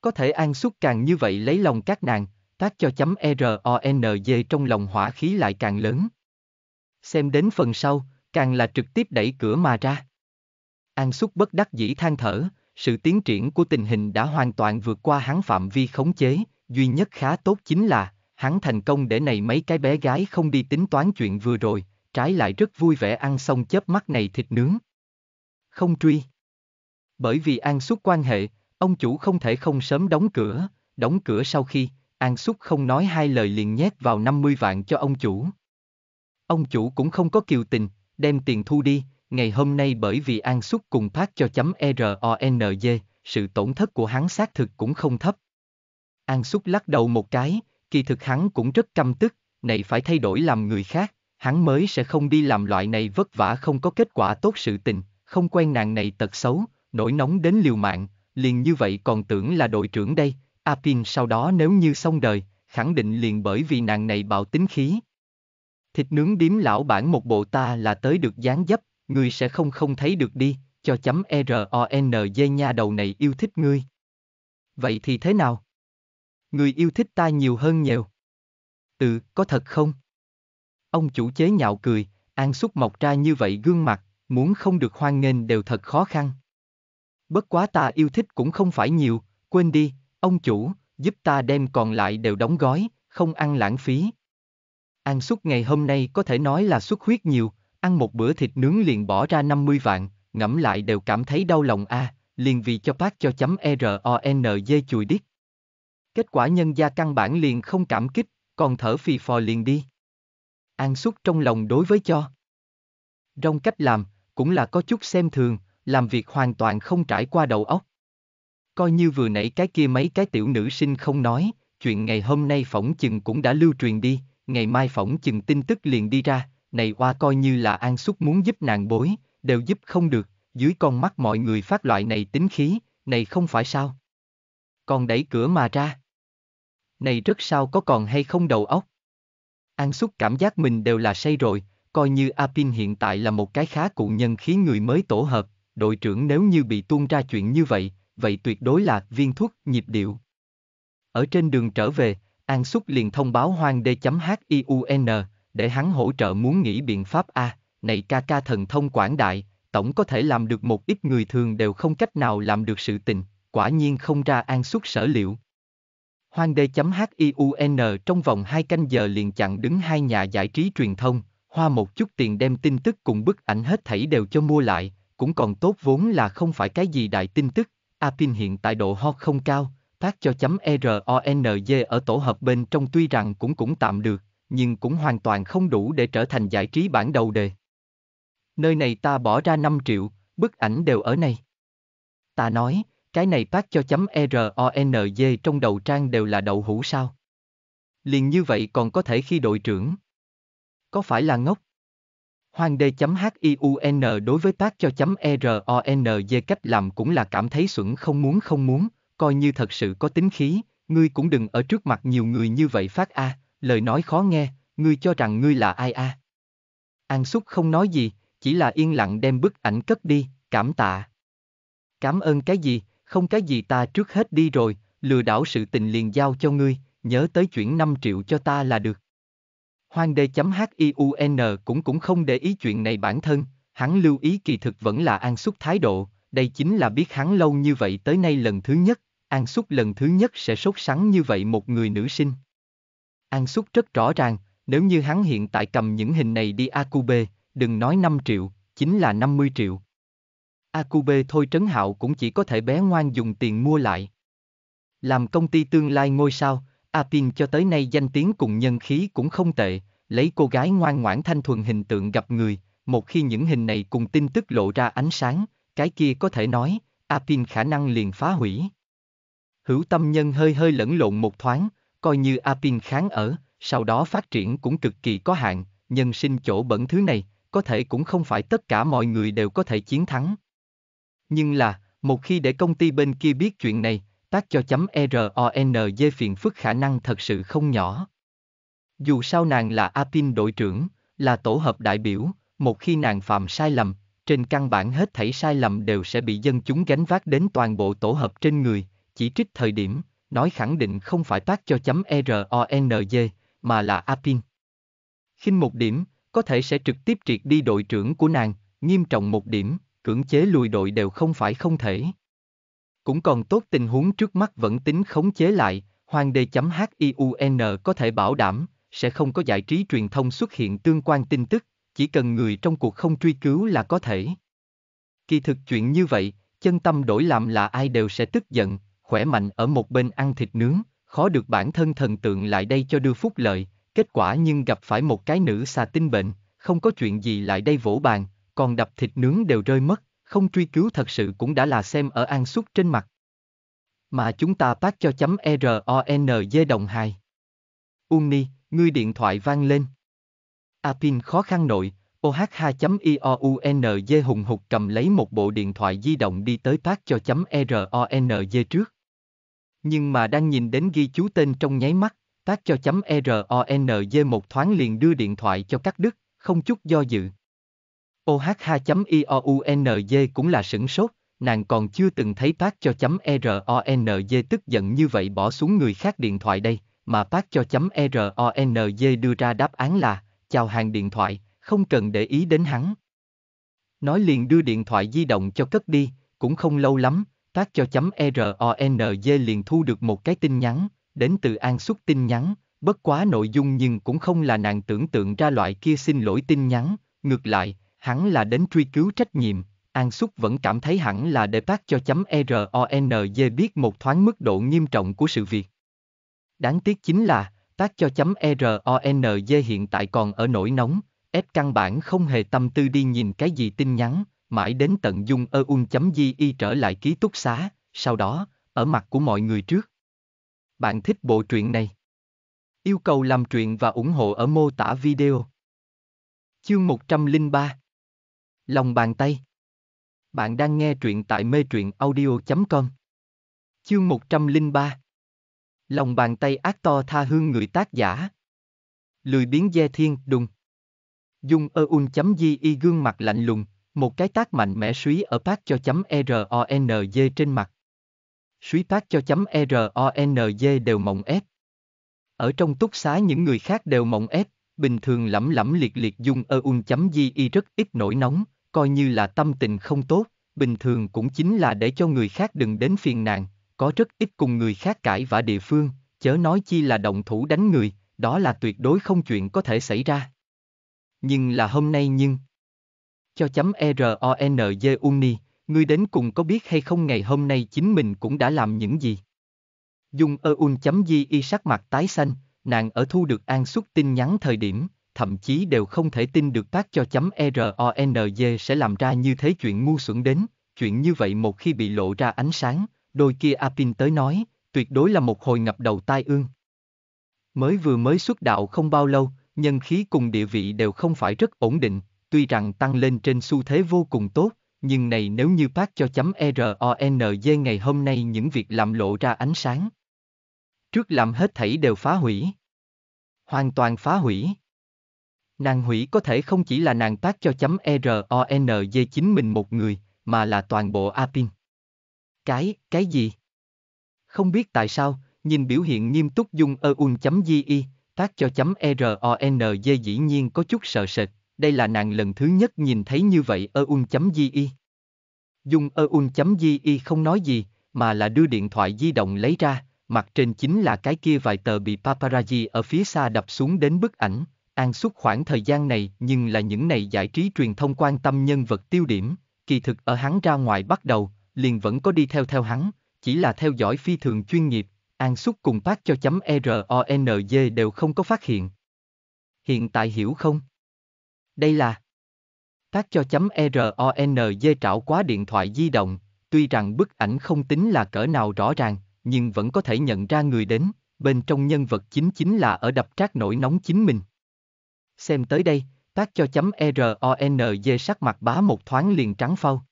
Có thể an suất càng như vậy lấy lòng các nàng, tác cho chấm RONG trong lòng hỏa khí lại càng lớn. Xem đến phần sau, càng là trực tiếp đẩy cửa mà ra. An xúc bất đắc dĩ than thở, sự tiến triển của tình hình đã hoàn toàn vượt qua hắn phạm vi khống chế, duy nhất khá tốt chính là, hắn thành công để này mấy cái bé gái không đi tính toán chuyện vừa rồi, trái lại rất vui vẻ ăn xong chớp mắt này thịt nướng. Không truy. Bởi vì an xúc quan hệ, ông chủ không thể không sớm đóng cửa, đóng cửa sau khi, An Xúc không nói hai lời liền nhét vào 50 vạn cho ông chủ. Ông chủ cũng không có kiều tình, đem tiền thu đi, ngày hôm nay bởi vì An Xúc cùng phát cho chấm RONG, sự tổn thất của hắn xác thực cũng không thấp. An Xúc lắc đầu một cái, kỳ thực hắn cũng rất căm tức, này phải thay đổi làm người khác, hắn mới sẽ không đi làm loại này vất vả không có kết quả tốt sự tình, không quen nàng này tật xấu, nổi nóng đến liều mạng, liền như vậy còn tưởng là đội trưởng đây, Apin sau đó nếu như xong đời, khẳng định liền bởi vì nàng này bạo tính khí. Thịt nướng điếm lão bản một bộ ta là tới được dáng dấp, người sẽ không không thấy được đi, cho chấm RONJ nha đầu này yêu thích ngươi. Vậy thì thế nào? Người yêu thích ta nhiều hơn nhiều. Ừ, có thật không? Ông chủ chế nhạo cười, An Xúc mọc ra như vậy gương mặt, muốn không được hoan nghênh đều thật khó khăn. Bất quá ta yêu thích cũng không phải nhiều, quên đi, Ông chủ, giúp ta đem còn lại đều đóng gói, không ăn lãng phí. An suất ngày hôm nay có thể nói là xuất huyết nhiều, ăn một bữa thịt nướng liền bỏ ra 50 vạn, ngẫm lại đều cảm thấy đau lòng a, à, liền vì cho bác cho chấm e RONG chùi đít. Kết quả nhân gia căn bản liền không cảm kích, còn thở phì phò liền đi. An suất trong lòng đối với cho. Trong cách làm, cũng là có chút xem thường, làm việc hoàn toàn không trải qua đầu óc. Coi như vừa nãy cái kia mấy cái tiểu nữ sinh không nói, chuyện ngày hôm nay phỏng chừng cũng đã lưu truyền đi, ngày mai phỏng chừng tin tức liền đi ra, này qua coi như là an xúc muốn giúp nàng bối, đều giúp không được, dưới con mắt mọi người phát loại này tính khí, này không phải sao. Còn đẩy cửa mà ra. Này rất sao có còn hay không đầu óc. An xúc cảm giác mình đều là say rồi, coi như Apin hiện tại là một cái khá cụ nhân khí người mới tổ hợp, đội trưởng nếu như bị tuôn ra chuyện như vậy, vậy tuyệt đối là viên thuốc nhịp điệu. Ở trên đường trở về, An Xúc liền thông báo Hoang D.HIUN, để hắn hỗ trợ muốn nghĩ biện pháp A, à, này ca ca thần thông quảng đại, tổng có thể làm được một ít người thường đều không cách nào làm được sự tình, quả nhiên không ra An Xúc sở liệu. Hoang D.HIUN trong vòng hai canh giờ liền chặn đứng hai nhà giải trí truyền thông, hoa một chút tiền đem tin tức cùng bức ảnh hết thảy đều cho mua lại, cũng còn tốt vốn là không phải cái gì đại tin tức, Apin hiện tại độ ho không cao, phát cho chấm RONG ở tổ hợp bên trong tuy rằng cũng cũng tạm được, nhưng cũng hoàn toàn không đủ để trở thành giải trí bản đầu đề. Nơi này ta bỏ ra 5 triệu, bức ảnh đều ở này. Ta nói, cái này phát cho chấm RONG trong đầu trang đều là đậu hũ sao. Liền như vậy còn có thể khi đội trưởng. Có phải là ngốc? Hoàng đê.hiun đối với tác cho chấm .eronj cách làm cũng là cảm thấy xuẩn không muốn không muốn, coi như thật sự có tính khí, ngươi cũng đừng ở trước mặt nhiều người như vậy phát a, à, lời nói khó nghe, ngươi cho rằng ngươi là ai a. À. An xúc không nói gì, chỉ là yên lặng đem bức ảnh cất đi, cảm tạ. Cảm ơn cái gì, không cái gì ta trước hết đi rồi, lừa đảo sự tình liền giao cho ngươi, nhớ tới chuyển 5 triệu cho ta là được. Hoàng đế.hiun cũng cũng không để ý chuyện này bản thân, hắn lưu ý kỳ thực vẫn là An Xúc thái độ, đây chính là biết hắn lâu như vậy tới nay lần thứ nhất, An Xúc lần thứ nhất sẽ sốt sắng như vậy một người nữ sinh. An Xúc rất rõ ràng, nếu như hắn hiện tại cầm những hình này đi Akube, đừng nói 5 triệu, chính là 50 triệu. Akube thôi Trấn Hạo cũng chỉ có thể bé ngoan dùng tiền mua lại. Làm công ty tương lai ngôi sao, Apin cho tới nay danh tiếng cùng nhân khí cũng không tệ, lấy cô gái ngoan ngoãn thanh thuần hình tượng gặp người, một khi những hình này cùng tin tức lộ ra ánh sáng, cái kia có thể nói, Apin khả năng liền phá hủy. Hữu tâm nhân hơi hơi lẫn lộn một thoáng, coi như Apin kháng ở, sau đó phát triển cũng cực kỳ có hạn, nhân sinh chỗ bẩn thứ này, có thể cũng không phải tất cả mọi người đều có thể chiến thắng. Nhưng là, một khi để công ty bên kia biết chuyện này, tác cho chấm RONG phiền phức khả năng thật sự không nhỏ. Dù sao nàng là Apin đội trưởng, là tổ hợp đại biểu, một khi nàng phạm sai lầm, trên căn bản hết thảy sai lầm đều sẽ bị dân chúng gánh vác đến toàn bộ tổ hợp trên người, chỉ trích thời điểm, nói khẳng định không phải tác cho chấm RONG, mà là Apin. khinh một điểm, có thể sẽ trực tiếp triệt đi đội trưởng của nàng, nghiêm trọng một điểm, cưỡng chế lùi đội đều không phải không thể. Cũng còn tốt tình huống trước mắt vẫn tính khống chế lại, hoàng đế hiun có thể bảo đảm, sẽ không có giải trí truyền thông xuất hiện tương quan tin tức, chỉ cần người trong cuộc không truy cứu là có thể. Kỳ thực chuyện như vậy, chân tâm đổi làm là ai đều sẽ tức giận, khỏe mạnh ở một bên ăn thịt nướng, khó được bản thân thần tượng lại đây cho đưa phúc lợi, kết quả nhưng gặp phải một cái nữ xà tinh bệnh, không có chuyện gì lại đây vỗ bàn, còn đập thịt nướng đều rơi mất, không truy cứu thật sự cũng đã là xem ở an xúc trên mặt. Mà chúng ta tác cho chấm RONG đồng hài. Umni, ngươi điện thoại vang lên. Apin khó khăn nội, OH2.IOUNJ hùng hục cầm lấy một bộ điện thoại di động đi tới tác cho chấm RONG trước. Nhưng mà đang nhìn đến ghi chú tên trong nháy mắt, tác cho chấm RONG một thoáng liền đưa điện thoại cho các đức, không chút do dự. OHH.IOUNJ cũng là sửng sốt, nàng còn chưa từng thấy Park cho chấm e RONJ tức giận như vậy bỏ xuống người khác điện thoại đây, mà Park cho chấm e RONJ đưa ra đáp án là, chào hàng điện thoại, không cần để ý đến hắn. Nói liền đưa điện thoại di động cho cất đi, cũng không lâu lắm, Park cho chấm e RONJ liền thu được một cái tin nhắn, đến từ An Xuất tin nhắn, bất quá nội dung nhưng cũng không là nàng tưởng tượng ra loại kia xin lỗi tin nhắn, ngược lại, Hắn là đến truy cứu trách nhiệm, An Xúc vẫn cảm thấy hẳn là để tác cho chấm e RONG biết một thoáng mức độ nghiêm trọng của sự việc. Đáng tiếc chính là, tác cho chấm e RONG hiện tại còn ở nỗi nóng, ép căn bản không hề tâm tư đi nhìn cái gì tin nhắn, mãi đến tận dung eun.di trở lại ký túc xá, sau đó, ở mặt của mọi người trước. Bạn thích bộ truyện này? Yêu cầu làm truyện và ủng hộ ở mô tả video. Chương 103 Lòng bàn tay. Bạn đang nghe truyện tại mê truyện audio.com. Chương 103. Lòng bàn tay ác to tha hương người tác giả. Lười biến dê thiên, đùng. Dung ơ un chấm di y gương mặt lạnh lùng, một cái tác mạnh mẽ suý ở phát cho chấm RONG trên mặt. Suý phát cho chấm RONG đều mộng ép. Ở trong túc xá những người khác đều mộng ép, bình thường lẩm lẩm liệt liệt dung ơ un chấm di y rất ít nổi nóng, coi như là tâm tình không tốt, bình thường cũng chính là để cho người khác đừng đến phiền nạn, có rất ít cùng người khác cãi vã địa phương, chớ nói chi là động thủ đánh người, đó là tuyệt đối không chuyện có thể xảy ra. Nhưng là hôm nay nhưng... Cho chấm RONJ Uni, ngươi đến cùng có biết hay không ngày hôm nay chính mình cũng đã làm những gì? Dung ơ un chấm di y sắc mặt tái xanh, nàng ở thu được an xuất tin nhắn thời điểm, thậm chí đều không thể tin được tác cho chấm RONG sẽ làm ra như thế chuyện ngu xuẩn đến, chuyện như vậy một khi bị lộ ra ánh sáng, đôi kia Apin tới nói, tuyệt đối là một hồi ngập đầu tai ương. Mới vừa mới xuất đạo không bao lâu, nhân khí cùng địa vị đều không phải rất ổn định, tuy rằng tăng lên trên xu thế vô cùng tốt, nhưng này nếu như bác cho chấm RONG ngày hôm nay những việc làm lộ ra ánh sáng. Trước làm hết thảy đều phá hủy. Hoàn toàn phá hủy. Nàng hủy có thể không chỉ là nàng tác cho chấm RONG chính mình một người, mà là toàn bộ Apin. Cái, cái gì? Không biết tại sao, nhìn biểu hiện nghiêm túc dung eun.gi, tác cho chấm RONG dĩ nhiên có chút sợ sệt, đây là nàng lần thứ nhất nhìn thấy như vậy eun.gi. Dung eun.gi không nói gì, mà là đưa điện thoại di động lấy ra, mặt trên chính là cái kia vài tờ bị paparazzi ở phía xa đập xuống đến bức ảnh. An suốt khoảng thời gian này nhưng là những này giải trí truyền thông quan tâm nhân vật tiêu điểm, kỳ thực ở hắn ra ngoài bắt đầu, liền vẫn có đi theo theo hắn, chỉ là theo dõi phi thường chuyên nghiệp, An suốt cùng phát cho chấm RONG đều không có phát hiện. Hiện tại hiểu không? Đây là Phát cho chấm RONG trảo quá điện thoại di động, tuy rằng bức ảnh không tính là cỡ nào rõ ràng, nhưng vẫn có thể nhận ra người đến, bên trong nhân vật chính chính là ở đập trác nổi nóng chính mình xem tới đây, tác cho chấm RONG sắc mặt bá một thoáng liền trắng phau.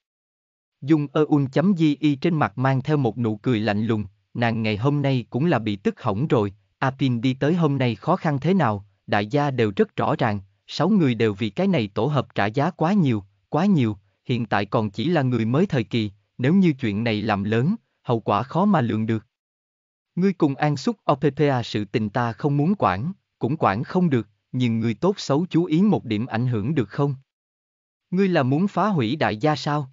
Dung ơ un chấm y trên mặt mang theo một nụ cười lạnh lùng, nàng ngày hôm nay cũng là bị tức hỏng rồi, Apin đi tới hôm nay khó khăn thế nào, đại gia đều rất rõ ràng, sáu người đều vì cái này tổ hợp trả giá quá nhiều, quá nhiều, hiện tại còn chỉ là người mới thời kỳ, nếu như chuyện này làm lớn, hậu quả khó mà lượng được. Ngươi cùng an xúc OPPA sự tình ta không muốn quản, cũng quản không được nhưng ngươi tốt xấu chú ý một điểm ảnh hưởng được không? Ngươi là muốn phá hủy đại gia sao?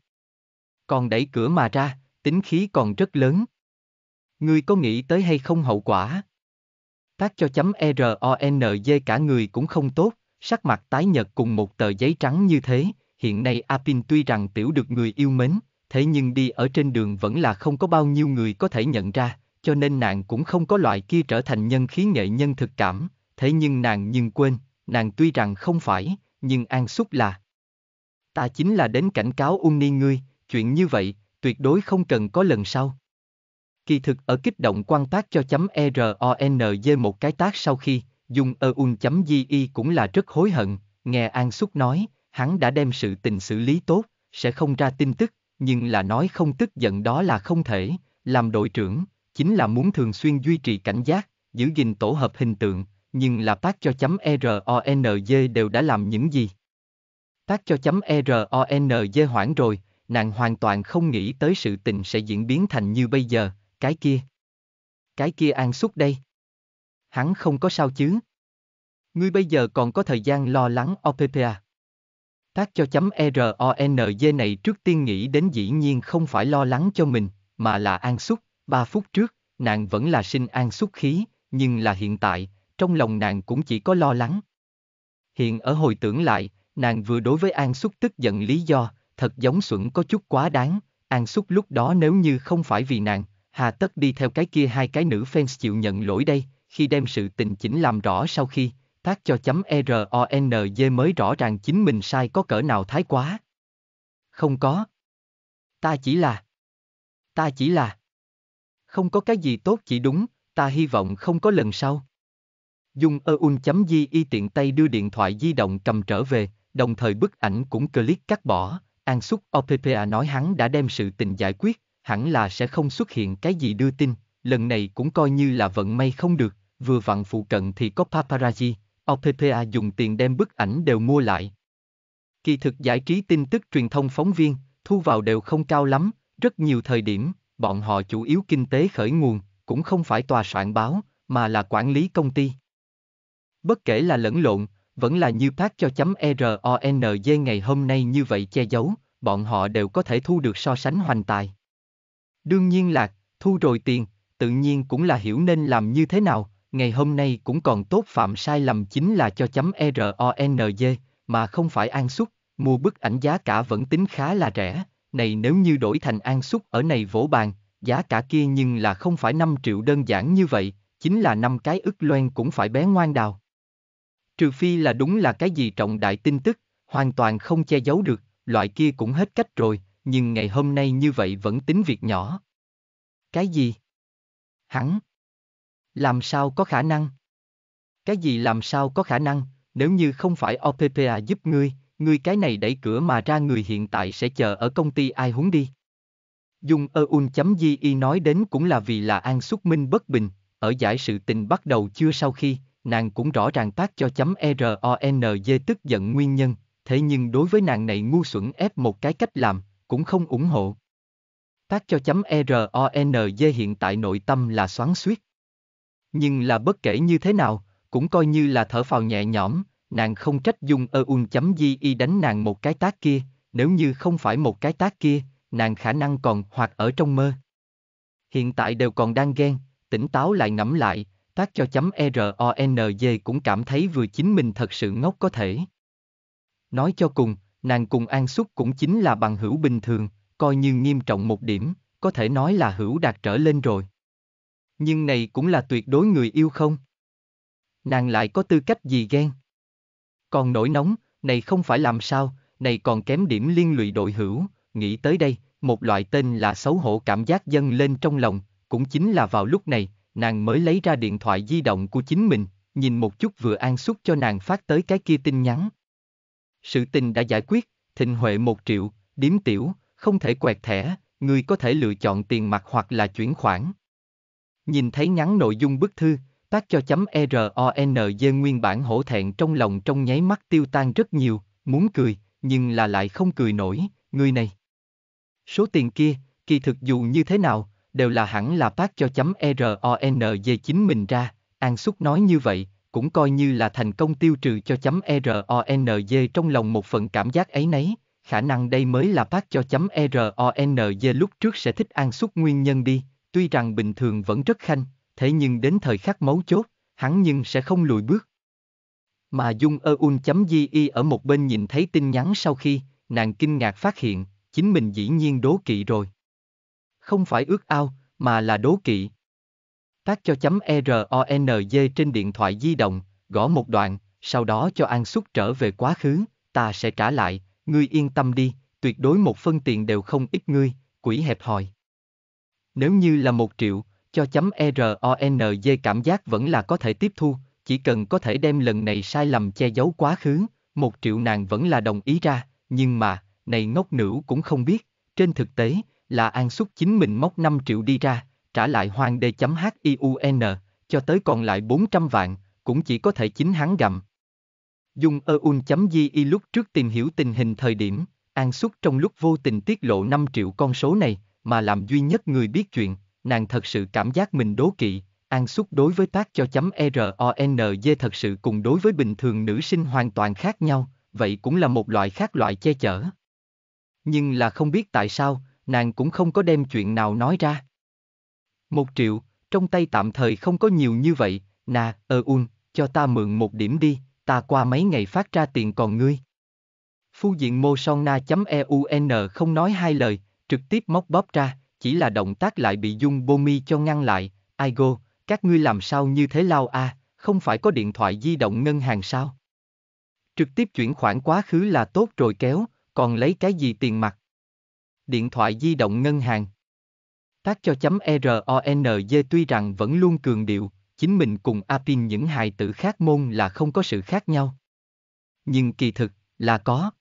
Còn đẩy cửa mà ra, tính khí còn rất lớn. Ngươi có nghĩ tới hay không hậu quả? Tác cho chấm RONJ cả người cũng không tốt, sắc mặt tái nhợt cùng một tờ giấy trắng như thế, hiện nay Apin tuy rằng tiểu được người yêu mến, thế nhưng đi ở trên đường vẫn là không có bao nhiêu người có thể nhận ra, cho nên nàng cũng không có loại kia trở thành nhân khí nghệ nhân thực cảm, thế nhưng nàng nhưng quên, nàng tuy rằng không phải, nhưng An Xúc là. Ta chính là đến cảnh cáo ung ni ngươi, chuyện như vậy, tuyệt đối không cần có lần sau. Kỳ thực ở kích động quan tác cho chấm e RONG một cái tác sau khi, dùng e chấm eun.gi cũng là rất hối hận, nghe An Xúc nói, hắn đã đem sự tình xử lý tốt, sẽ không ra tin tức, nhưng là nói không tức giận đó là không thể, làm đội trưởng, chính là muốn thường xuyên duy trì cảnh giác, giữ gìn tổ hợp hình tượng, nhưng là tác cho chấm RONG đều đã làm những gì? Tác cho chấm RONG hoảng rồi, nàng hoàn toàn không nghĩ tới sự tình sẽ diễn biến thành như bây giờ, cái kia. Cái kia an xúc đây. Hắn không có sao chứ. Ngươi bây giờ còn có thời gian lo lắng OPPA. Tác cho chấm RONG này trước tiên nghĩ đến dĩ nhiên không phải lo lắng cho mình, mà là an xúc, ba phút trước, nàng vẫn là sinh an xúc khí, nhưng là hiện tại, trong lòng nàng cũng chỉ có lo lắng. Hiện ở hồi tưởng lại, nàng vừa đối với An Xúc tức giận lý do, thật giống xuẩn có chút quá đáng, An Xúc lúc đó nếu như không phải vì nàng, hà tất đi theo cái kia hai cái nữ fans chịu nhận lỗi đây, khi đem sự tình chỉnh làm rõ sau khi, tác cho chấm RONG mới rõ ràng chính mình sai có cỡ nào thái quá. Không có. Ta chỉ là. Ta chỉ là. Không có cái gì tốt chỉ đúng, ta hy vọng không có lần sau. Dung Eun chấm di y tiện tay đưa điện thoại di động cầm trở về, đồng thời bức ảnh cũng click cắt bỏ. An Súc OPPA nói hắn đã đem sự tình giải quyết, hẳn là sẽ không xuất hiện cái gì đưa tin, lần này cũng coi như là vận may không được, vừa vặn phụ cận thì có paparazzi, OPPA dùng tiền đem bức ảnh đều mua lại. Kỳ thực giải trí tin tức truyền thông phóng viên, thu vào đều không cao lắm, rất nhiều thời điểm, bọn họ chủ yếu kinh tế khởi nguồn, cũng không phải tòa soạn báo, mà là quản lý công ty. Bất kể là lẫn lộn, vẫn là như phát cho chấm RONG ngày hôm nay như vậy che giấu, bọn họ đều có thể thu được so sánh hoành tài. Đương nhiên là, thu rồi tiền, tự nhiên cũng là hiểu nên làm như thế nào, ngày hôm nay cũng còn tốt phạm sai lầm chính là cho chấm RONG, mà không phải an xúc, mua bức ảnh giá cả vẫn tính khá là rẻ, này nếu như đổi thành an xúc ở này vỗ bàn, giá cả kia nhưng là không phải 5 triệu đơn giản như vậy, chính là năm cái ức loen cũng phải bé ngoan đào. Trừ phi là đúng là cái gì trọng đại tin tức, hoàn toàn không che giấu được, loại kia cũng hết cách rồi, nhưng ngày hôm nay như vậy vẫn tính việc nhỏ. Cái gì? Hắn? Làm sao có khả năng? Cái gì làm sao có khả năng, nếu như không phải OPPA giúp ngươi, ngươi cái này đẩy cửa mà ra người hiện tại sẽ chờ ở công ty ai huống đi. Dùng Eun.di nói đến cũng là vì là An Xúc Minh bất bình, ở giải sự tình bắt đầu chưa sau khi, nàng cũng rõ ràng tác cho chấm RONG tức giận nguyên nhân, thế nhưng đối với nàng này ngu xuẩn ép một cái cách làm, cũng không ủng hộ. Tác cho chấm RONG hiện tại nội tâm là xoắn suýt. Nhưng là bất kể như thế nào, cũng coi như là thở phào nhẹ nhõm, nàng không trách dung eun chấm di đánh nàng một cái tác kia, nếu như không phải một cái tác kia, nàng khả năng còn hoặc ở trong mơ. Hiện tại đều còn đang ghen, tỉnh táo lại ngẫm lại, tác cho chấm RONG cũng cảm thấy vừa chính mình thật sự ngốc có thể. Nói cho cùng, nàng cùng An Xúc cũng chính là bằng hữu bình thường, coi như nghiêm trọng một điểm, có thể nói là hữu đạt trở lên rồi. Nhưng này cũng là tuyệt đối người yêu không? Nàng lại có tư cách gì ghen? Còn nổi nóng, này không phải làm sao, này còn kém điểm liên lụy đội hữu, nghĩ tới đây, một loại tên là xấu hổ cảm giác dâng lên trong lòng, cũng chính là vào lúc này, nàng mới lấy ra điện thoại di động của chính mình, nhìn một chút vừa An suất cho nàng phát tới cái kia tin nhắn. Sự tình đã giải quyết, Thịnh Huệ một triệu, điếm tiểu, không thể quẹt thẻ, người có thể lựa chọn tiền mặt hoặc là chuyển khoản. Nhìn thấy nhắn nội dung bức thư, tác cho chấm RONG nguyên bản hổ thẹn trong lòng trong nháy mắt tiêu tan rất nhiều, muốn cười, nhưng là lại không cười nổi, người này. Số tiền kia, kỳ thực dù như thế nào, đều là hẳn là pack cho chấm RONG chính mình ra, An Xúc nói như vậy, cũng coi như là thành công tiêu trừ cho chấm RONG trong lòng một phần cảm giác ấy nấy, khả năng đây mới là pack cho chấm RONG lúc trước sẽ thích An Xúc nguyên nhân đi, tuy rằng bình thường vẫn rất khanh, thế nhưng đến thời khắc mấu chốt, hắn nhưng sẽ không lùi bước. Mà Dung Eun.gi ở một bên nhìn thấy tin nhắn sau khi, nàng kinh ngạc phát hiện, chính mình dĩ nhiên đố kỵ rồi không phải ước ao, mà là đố kỵ. Tác cho chấm e RONG trên điện thoại di động, gõ một đoạn, sau đó cho An xuất trở về quá khứ, ta sẽ trả lại, ngươi yên tâm đi, tuyệt đối một phân tiền đều không ít ngươi, quỷ hẹp hòi. Nếu như là một triệu, cho chấm e RONG cảm giác vẫn là có thể tiếp thu, chỉ cần có thể đem lần này sai lầm che giấu quá khứ, một triệu nàng vẫn là đồng ý ra, nhưng mà, này ngốc nữ cũng không biết, trên thực tế, là An Xúc chính mình móc 5 triệu đi ra, trả lại hoàng đê.hiun, cho tới còn lại 400 vạn, cũng chỉ có thể chính hắn gặm. Dùng eun.di lúc trước tìm hiểu tình hình thời điểm, An Xúc trong lúc vô tình tiết lộ 5 triệu con số này, mà làm duy nhất người biết chuyện, nàng thật sự cảm giác mình đố kỵ, An Xúc đối với tác cho chấm e RONG thật sự cùng đối với bình thường nữ sinh hoàn toàn khác nhau, vậy cũng là một loại khác loại che chở. Nhưng là không biết tại sao, nàng cũng không có đem chuyện nào nói ra. Một triệu, trong tay tạm thời không có nhiều như vậy, nà, ơ un, cho ta mượn một điểm đi, ta qua mấy ngày phát ra tiền còn ngươi. Phu diện mô son na.eun không nói hai lời, trực tiếp móc bóp ra, chỉ là động tác lại bị dung bô mi cho ngăn lại, ai go, các ngươi làm sao như thế lao a, à, không phải có điện thoại di động ngân hàng sao? Trực tiếp chuyển khoản quá khứ là tốt rồi kéo, còn lấy cái gì tiền mặt? điện thoại di động ngân hàng. Tác cho chấm RONG tuy rằng vẫn luôn cường điệu, chính mình cùng Apin những hài tử khác môn là không có sự khác nhau. Nhưng kỳ thực, là có.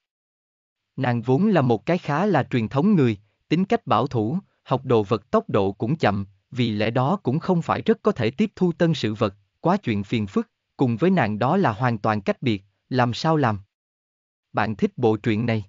Nàng vốn là một cái khá là truyền thống người, tính cách bảo thủ, học đồ vật tốc độ cũng chậm, vì lẽ đó cũng không phải rất có thể tiếp thu tân sự vật, quá chuyện phiền phức, cùng với nàng đó là hoàn toàn cách biệt, làm sao làm. Bạn thích bộ truyện này?